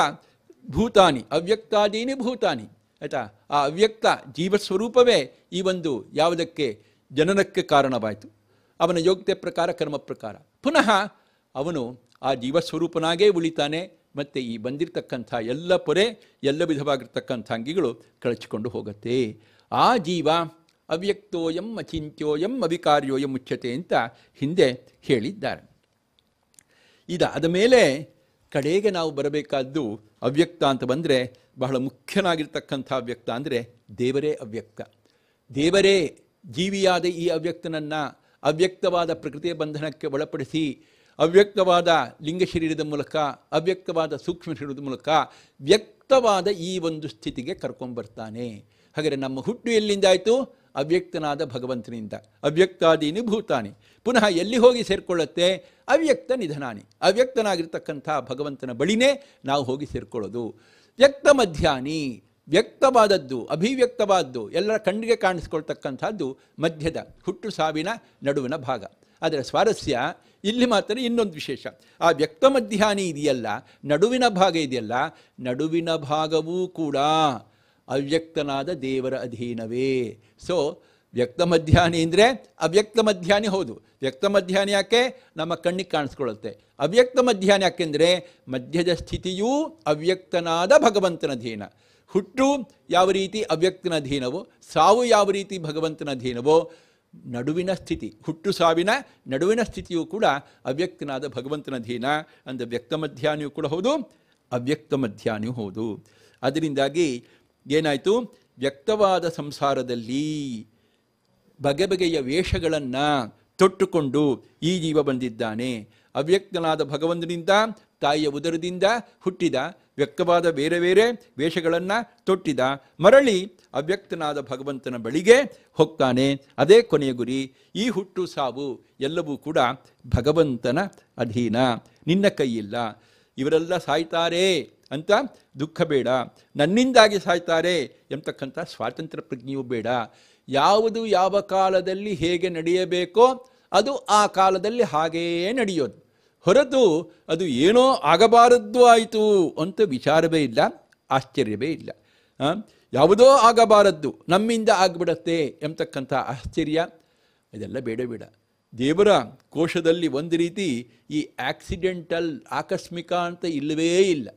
ಭೂತಾನಿ ಅವ್ಯಕ್ತಾದೀನಿ ಭೂತಾನಿ ಆಯಿತಾ ಆ ಅವ್ಯಕ್ತ ಜೀವಸ್ವರೂಪವೇ ಈ ಒಂದು ಯಾವುದಕ್ಕೆ ಜನನಕ್ಕೆ ಕಾರಣವಾಯಿತು ಅವನ ಯೋಗ್ಯತೆ ಪ್ರಕಾರ ಕರ್ಮ ಪ್ರಕಾರ ಪುನಃ ಅವನು ಆ ಜೀವಸ್ವರೂಪನಾಗೇ ಉಳಿತಾನೆ ಮತ್ತು ಈ ಬಂದಿರತಕ್ಕಂಥ ಎಲ್ಲ ಪೊರೆ ಎಲ್ಲ ವಿಧವಾಗಿರ್ತಕ್ಕಂಥ ಅಂಗಿಗಳು ಕಳಚಿಕೊಂಡು ಹೋಗುತ್ತೆ ಆ ಜೀವ ಅವ್ಯಕ್ತೋಯಂ ಅಚಿಂತ್ಯೋಯಂ ಅವಿಕಾರ್ಯೋಯಂ ಮುಚ್ಚತೆ ಅಂತ ಹಿಂದೆ ಹೇಳಿದ್ದಾರೆ ಇದಾದ ಮೇಲೆ ಕಡೆಗೆ ನಾವು ಬರಬೇಕಾದ್ದು ಅವ್ಯಕ್ತ ಅಂತ ಬಂದರೆ ಬಹಳ ಮುಖ್ಯನಾಗಿರ್ತಕ್ಕಂಥ ಅವ್ಯಕ್ತ ಅಂದರೆ ದೇವರೇ ಅವ್ಯಕ್ತ ದೇವರೇ ಜೀವಿಯಾದ ಈ ಅವ್ಯಕ್ತನನ್ನು ಅವ್ಯಕ್ತವಾದ ಪ್ರಕೃತಿಯ ಬಂಧನಕ್ಕೆ ಒಳಪಡಿಸಿ ಅವ್ಯಕ್ತವಾದ ಲಿಂಗ ಶರೀರದ ಮೂಲಕ ಅವ್ಯಕ್ತವಾದ ಸೂಕ್ಷ್ಮ ಶರೀರದ ಮೂಲಕ ವ್ಯಕ್ತವಾದ ಈ ಒಂದು ಸ್ಥಿತಿಗೆ ಕರ್ಕೊಂಬರ್ತಾನೆ ಹಾಗಾದರೆ ನಮ್ಮ ಹುಟ್ಟು ಎಲ್ಲಿಂದ ಅವ್ಯಕ್ತನಾದ ಭಗವಂತನಿಂದ ಅವ್ಯಕ್ತಾದೀನಿ ಭೂತಾನೆ ಪುನಃ ಎಲ್ಲಿ ಹೋಗಿ ಸೇರಿಕೊಳ್ಳುತ್ತೆ ಅವ್ಯಕ್ತ ನಿಧನಾನಿ ಅವ್ಯಕ್ತನಾಗಿರ್ತಕ್ಕಂಥ ಭಗವಂತನ ಬಳಿನೇ ನಾವು ಹೋಗಿ ಸೇರಿಕೊಳ್ಳೋದು ವ್ಯಕ್ತ ಮಧ್ಯಾನಿ ವ್ಯಕ್ತವಾದದ್ದು ಅಭಿವ್ಯಕ್ತವಾದದ್ದು ಎಲ್ಲರ ಕಣ್ಣಿಗೆ ಕಾಣಿಸ್ಕೊಳ್ತಕ್ಕಂಥದ್ದು ಮಧ್ಯದ ಹುಟ್ಟು ಸಾವಿನ ನಡುವಿನ ಭಾಗ ಆದರೆ ಸ್ವಾರಸ್ಯ ಇಲ್ಲಿ ಮಾತ್ರ ಇನ್ನೊಂದು ವಿಶೇಷ ಆ ವ್ಯಕ್ತ ಮಧ್ಯಾಹ್ನಿ ಇದೆಯಲ್ಲ ನಡುವಿನ ಭಾಗ ಇದೆಯಲ್ಲ ನಡುವಿನ ಭಾಗವೂ ಕೂಡ ಅವ್ಯಕ್ತನಾದ ದೇವರ ಅಧೀನವೇ ಸೊ ವ್ಯಕ್ತ ಮಧ್ಯಾಹ್ನಿ ಅಂದರೆ ಅವ್ಯಕ್ತ ಮಧ್ಯಾಹ್ನಿ ಹೌದು ವ್ಯಕ್ತ ಮಧ್ಯಾಹ್ನ ಯಾಕೆ ನಮ್ಮ ಕಣ್ಣಿಗೆ ಕಾಣಿಸ್ಕೊಳ್ಳುತ್ತೆ ಅವ್ಯಕ್ತ ಮಧ್ಯಾಹ್ನ ಯಾಕೆಂದರೆ ಮಧ್ಯದ ಸ್ಥಿತಿಯೂ ಅವ್ಯಕ್ತನಾದ ಭಗವಂತನ ಅಧೀನ ಹುಟ್ಟು ಯಾವ ರೀತಿ ಅವ್ಯಕ್ತನ ಅಧೀನವೋ ಸಾವು ಯಾವ ರೀತಿ ಭಗವಂತನ ಅಧೀನವೋ ನಡುವಿನ ಸ್ಥಿತಿ ಹುಟ್ಟು ಸಾವಿನ ನಡುವಿನ ಸ್ಥಿತಿಯೂ ಕೂಡ ಅವ್ಯಕ್ತನಾದ ಭಗವಂತನ ಅಧೀನ ಅಂದರೆ ವ್ಯಕ್ತ ಕೂಡ ಹೌದು ಅವ್ಯಕ್ತ ಹೌದು ಅದರಿಂದಾಗಿ ಏನಾಯಿತು ವ್ಯಕ್ತವಾದ ಸಂಸಾರದಲ್ಲಿ ಬಗೆ ಬಗೆಯ ವೇಷಗಳನ್ನು ತೊಟ್ಟುಕೊಂಡು ಈ ಜೀವ ಬಂದಿದ್ದಾನೆ ಅವ್ಯಕ್ತನಾದ ಭಗವಂತನಿಂದ ತಾಯಿಯ ಉದರದಿಂದ ಹುಟ್ಟಿದ ವ್ಯಕ್ತವಾದ ಬೇರೆ ಬೇರೆ ವೇಷಗಳನ್ನು ತೊಟ್ಟಿದ ಮರಳಿ ಅವ್ಯಕ್ತನಾದ ಭಗವಂತನ ಬಳಿಗೆ ಹೋಗ್ತಾನೆ ಅದೇ ಕೊನೆಯ ಗುರಿ ಈ ಹುಟ್ಟು ಸಾವು ಎಲ್ಲವೂ ಕೂಡ ಭಗವಂತನ ಅಧೀನ ನಿನ್ನ ಕೈಯಿಲ್ಲ ಇವರೆಲ್ಲ ಸಾಯ್ತಾರೆ ಅಂತ ದುಃಖ ಬೇಡ ನನ್ನಿಂದಾಗಿ ಸಾಯ್ತಾರೆ ಎಂಬತಕ್ಕಂಥ ಸ್ವಾತಂತ್ರ್ಯ ಪ್ರಜ್ಞೆಯೂ ಬೇಡ ಯಾವುದು ಯಾವ ಕಾಲದಲ್ಲಿ ಹೇಗೆ ನಡೆಯಬೇಕೋ ಅದು ಆ ಕಾಲದಲ್ಲಿ ಹಾಗೇ ನಡೆಯೋದು ಹೊರತು ಅದು ಏನೋ ಆಗಬಾರದ್ದು ಆಯಿತು ಅಂತ ವಿಚಾರವೇ ಇಲ್ಲ ಆಶ್ಚರ್ಯವೇ ಇಲ್ಲ ಯಾವುದೋ ಆಗಬಾರದ್ದು ನಮ್ಮಿಂದ ಆಗಿಬಿಡತ್ತೆ ಎಂಬತಕ್ಕಂಥ ಆಶ್ಚರ್ಯ ಇದೆಲ್ಲ ಬೇಡ ಬೇಡ ದೇವರ ಕೋಶದಲ್ಲಿ ಒಂದು ರೀತಿ ಈ ಆಕ್ಸಿಡೆಂಟಲ್ ಆಕಸ್ಮಿಕ ಅಂತ ಇಲ್ಲವೇ ಇಲ್ಲ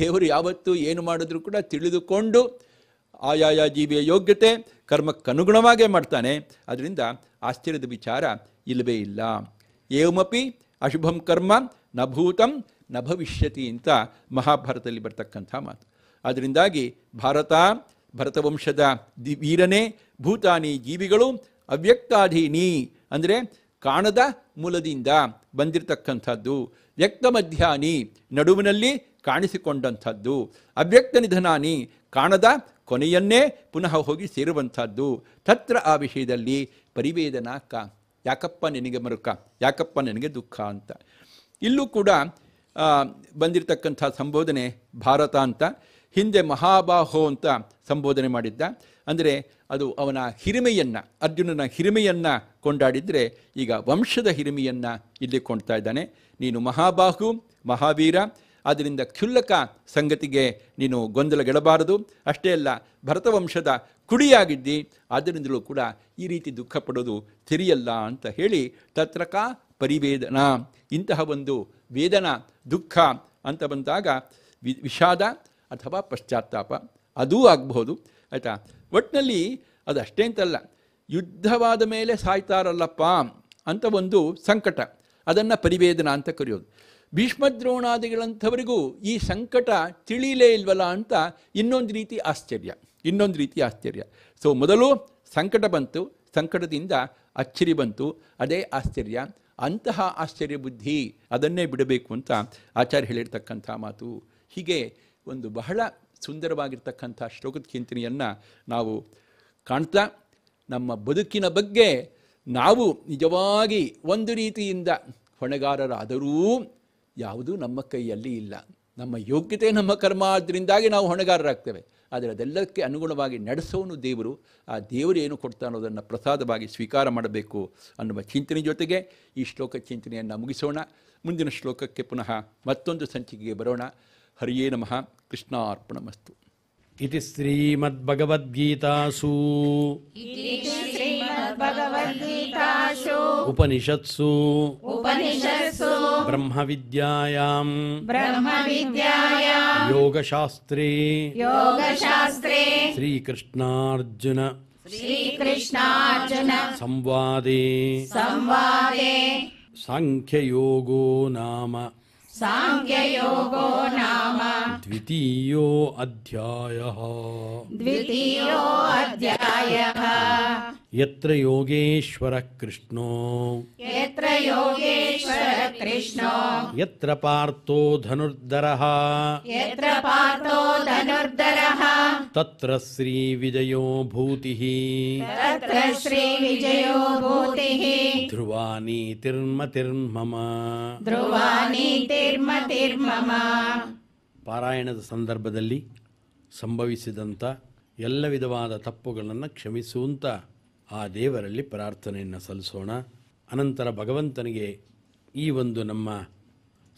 ದೇವರು ಯಾವತ್ತೂ ಏನು ಮಾಡಿದ್ರು ಕೂಡ ತಿಳಿದುಕೊಂಡು ಆಯಾಯ ಜೀವಿಯ ಯೋಗ್ಯತೆ ಕರ್ಮಕ್ಕನುಗುಣವಾಗೇ ಮಾಡ್ತಾನೆ ಅದರಿಂದ ಆಶ್ಚರ್ಯದ ವಿಚಾರ ಇಲ್ಲವೇ ಇಲ್ಲ ಏಮಪಿ ಅಶುಭಂ ಕರ್ಮ ನ ಭೂತಂ ನ ಭವಿಷ್ಯತಿ ಅಂತ ಮಹಾಭಾರತದಲ್ಲಿ ಬರ್ತಕ್ಕಂಥ ಮಾತು ಅದರಿಂದಾಗಿ ಭಾರತ ಭರತವಂಶದ ದಿ ವೀರನೇ ಭೂತಾನಿ ಜೀವಿಗಳು ಅವ್ಯಕ್ತಾಧೀನಿ ಅಂದರೆ ಕಾಣದ ಮೂಲದಿಂದ ಬಂದಿರತಕ್ಕಂಥದ್ದು ವ್ಯಕ್ತ ಮಧ್ಯಾನಿ ನಡುವಿನಲ್ಲಿ ಕಾಣಿಸಿಕೊಂಡಂಥದ್ದು ಅವ್ಯಕ್ತ ನಿಧನಾನಿ ಕಾಣದ ಕೊನೆಯನ್ನೇ ಪುನಃ ಹೋಗಿ ಸೇರುವಂಥದ್ದು ತತ್ರ ಆ ವಿಷಯದಲ್ಲಿ ಕಾ ಯಾಕಪ್ಪ ನಿನಗೆ ಮರುಕ ಯಾಕಪ್ಪ ನಿನಗೆ ದುಃಖ ಅಂತ ಇಲ್ಲೂ ಕೂಡ ಬಂದಿರತಕ್ಕಂಥ ಸಂಬೋಧನೆ ಭಾರತ ಅಂತ ಹಿಂದೆ ಮಹಾಬಾಹೋ ಅಂತ ಸಂಬೋಧನೆ ಮಾಡಿದ್ದ ಅಂದರೆ ಅದು ಅವನ ಹಿರಿಮೆಯನ್ನು ಅರ್ಜುನನ ಹಿರಿಮೆಯನ್ನು ಕೊಂಡಾಡಿದರೆ ಈಗ ವಂಶದ ಹಿರಿಮೆಯನ್ನು ಇಲ್ಲಿ ಕೊಂಡ್ತಾ ಇದ್ದಾನೆ ನೀನು ಮಹಾಬಾಹು ಮಹಾವೀರ ಆದ್ದರಿಂದ ಕ್ಷುಲ್ಲಕ ಸಂಗತಿಗೆ ನೀನು ಗೊಂದಲಗೆಡಬಾರದು ಅಷ್ಟೇ ಅಲ್ಲ ಭರತವಂಶದ ಕುಡಿಯಾಗಿದ್ದಿ ಆದ್ದರಿಂದಲೂ ಕೂಡ ಈ ರೀತಿ ದುಃಖ ಪಡೋದು ತಿರಿಯಲ್ಲ ಅಂತ ಹೇಳಿ ತತ್ರಕ ಪರಿವೇದನ ಇಂತಹ ಒಂದು ವೇದನ ದುಃಖ ಅಂತ ಬಂದಾಗ ವಿ ವಿಷಾದ ಅಥವಾ ಪಶ್ಚಾತ್ತಾಪ ಅದೂ ಆಗಬಹುದು ಆಯಿತಾ ಒಟ್ಟಿನಲ್ಲಿ ಅದು ಅಷ್ಟೇ ಅಂತಲ್ಲ ಯುದ್ಧವಾದ ಮೇಲೆ ಸಾಯ್ತಾರಲ್ಲಪ್ಪ ಅಂತ ಒಂದು ಸಂಕಟ ಅದನ್ನು ಪರಿವೇದನ ಅಂತ ಕರೆಯೋದು ಭೀಷ್ಮದ್ರೋಣಾದಿಗಳಂಥವರಿಗೂ ಈ ಸಂಕಟ ತಿಳಿಲೇ ಇಲ್ವಲ್ಲ ಅಂತ ಇನ್ನೊಂದು ರೀತಿ ಆಶ್ಚರ್ಯ ಇನ್ನೊಂದು ರೀತಿ ಆಶ್ಚರ್ಯ ಸೊ ಮೊದಲು ಸಂಕಟ ಬಂತು ಸಂಕಟದಿಂದ ಅಚ್ಚರಿ ಬಂತು ಅದೇ ಆಶ್ಚರ್ಯ ಅಂತಹ ಆಶ್ಚರ್ಯ ಬುದ್ಧಿ ಅದನ್ನೇ ಬಿಡಬೇಕು ಅಂತ ಆಚಾರ್ಯ ಹೇಳಿರ್ತಕ್ಕಂಥ ಮಾತು ಹೀಗೆ ಒಂದು ಬಹಳ ಸುಂದರವಾಗಿರ್ತಕ್ಕಂಥ ಶ್ಲೋಕದ ಚಿಂತನೆಯನ್ನು ನಾವು ಕಾಣ್ತಾ ನಮ್ಮ ಬದುಕಿನ ಬಗ್ಗೆ ನಾವು ನಿಜವಾಗಿ ಒಂದು ರೀತಿಯಿಂದ ಹೊಣೆಗಾರರಾದರೂ ಯಾವುದೂ ನಮ್ಮ ಕೈಯಲ್ಲಿ ಇಲ್ಲ ನಮ್ಮ ಯೋಗ್ಯತೆ ನಮ್ಮ ಕರ್ಮ ಆದ್ದರಿಂದಾಗಿ ನಾವು ಹೊಣೆಗಾರರಾಗ್ತೇವೆ ಆದರೆ ಅದೆಲ್ಲಕ್ಕೆ ಅನುಗುಣವಾಗಿ ನಡೆಸೋನು ದೇವರು ಆ ದೇವರು ಏನು ಕೊಡ್ತಾನೋ ಅದನ್ನು ಪ್ರಸಾದವಾಗಿ ಸ್ವೀಕಾರ ಮಾಡಬೇಕು ಅನ್ನುವ ಚಿಂತನೆ ಜೊತೆಗೆ ಈ ಶ್ಲೋಕ ಚಿಂತನೆಯನ್ನು ಮುಗಿಸೋಣ ಮುಂದಿನ ಶ್ಲೋಕಕ್ಕೆ ಪುನಃ ಮತ್ತೊಂದು ಸಂಚಿಕೆಗೆ ಬರೋಣ ಹರಿಯೇ ನಮಃ ಕೃಷ್ಣಾರ್ಪಣಮಸ್ತು ಇತಿ ಶ್ರೀಮದ್ಭಗವದ್ಗೀತಾಸು ಉಪನಿಷತ್ಸು ಉಪನಿಷತ್ ब्रह्म ब्रह्मविद्यायाम् योगशास्त्रे योगशास्त्रे श्रीकृष्णार्जुन श्रीकृष्णार्जुन संवादे संवादे साङ्ख्ययोगो नाम साङ्ख्ययोगो नाम द्वितीयो अध्यायः द्वितीयो अध्यायः ಯತ್ರ ಯೋಗೇಶ್ವರ ಕೃಷ್ಣೋ ಯತ್ರ ಯೋಗೇಶ್ವರ ಕೃಷ್ಣೋ ಯತ್ರ ಪಾರ್ಥೋ ಧನುರ್ಧರಃ ಯತ್ರ ಪಾರ್ಥೋ ಧನುರ್ಧರಃ ತತ್ರ ಶ್ರೀ ವಿಜಯೋ ಭೂತಿಃ ತತ್ರ ಶ್ರೀ ವಿಜಯೋ ಭೂತಿಃ ಧ್ರುವಾನಿ ತಿರ್ಮ ತಿರ್ಮಮ ಧ್ರುವಾನಿ ತಿರ್ಮ ಪಾರಾಯಣದ ಸಂದರ್ಭದಲ್ಲಿ ಸಂಭವಿಸಿದಂತ ಎಲ್ಲ ವಿಧವಾದ ತಪ್ಪುಗಳನ್ನು ಕ್ಷಮಿಸುವಂಥ ಆ ದೇವರಲ್ಲಿ ಪ್ರಾರ್ಥನೆಯನ್ನು ಸಲ್ಲಿಸೋಣ ಅನಂತರ ಭಗವಂತನಿಗೆ ಈ ಒಂದು ನಮ್ಮ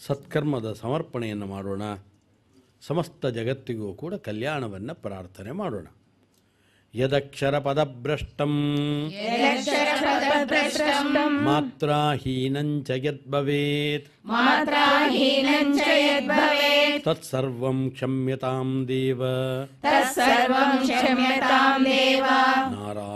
ಸತ್ಕರ್ಮದ ಸಮರ್ಪಣೆಯನ್ನು ಮಾಡೋಣ ಸಮಸ್ತ ಜಗತ್ತಿಗೂ ಕೂಡ ಕಲ್ಯಾಣವನ್ನು ಪ್ರಾರ್ಥನೆ ಮಾಡೋಣ ಯದಕ್ಷರ ಪದಭ್ರಷ್ಟಂ ಮಾತ್ರಾಹೀನಂಚ ಯದ್ಭವೇತ್ ದೇವ ಕ್ಷಮ್ಯತಾಂ ದೇವ ನಾರಾಯಣ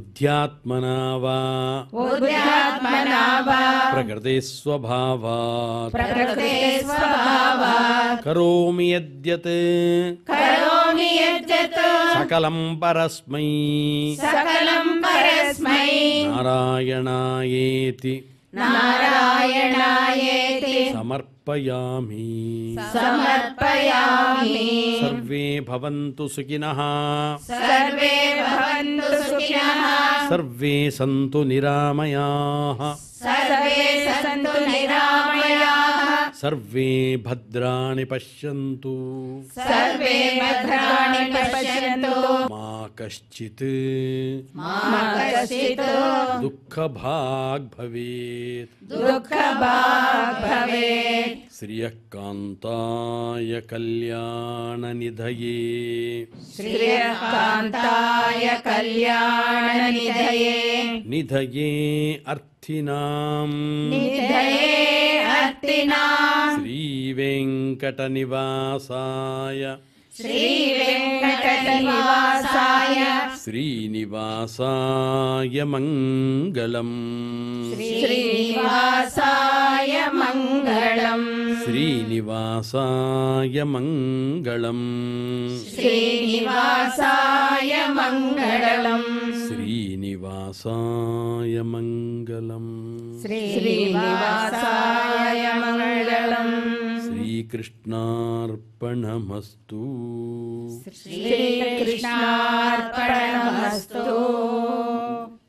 बुद्ध्यात्मना वा प्रकृते प्रकृतेः स्वभावा करोमि यद्यत् करोमि यद्यत् सकलं परस्मै सकलं परस्मै नारायणायेति नारायणायेति समर्पयामि समर्पयामि सर्वे भवन्तु सुखिनः सर्वे भवन्तु सुखिनः सर्वे सन्तु निरामयाः सर्वे सन्तु निरामयाः सर्वे भद्राणि पश्यन्तु सर्वे भद्राणि पश्यन्तु कश्चित् दुःखभाग् भवेत् भवेत् श्रियः कान्ताय कल्याणनिधये श्रियकान्ताय कल्याणनिधये निधये अर्थिनाम् श्रीवेङ्कटनिवासाय श्रीवेङ्कटनिवासाय श्रीनिवासाय मङ्गलम् श्रीनिवासाय मङ्गलम् श्रीनिवासाय मङ्गलम् श्रीनिवासाय मङ्गलम् श्रीनिवासाय मङ्गलम् श्रीनिवासाय मङ्गलम् श्रीकृष्णार्पणमस्तु श्रीकृष्णार्पणमस्तु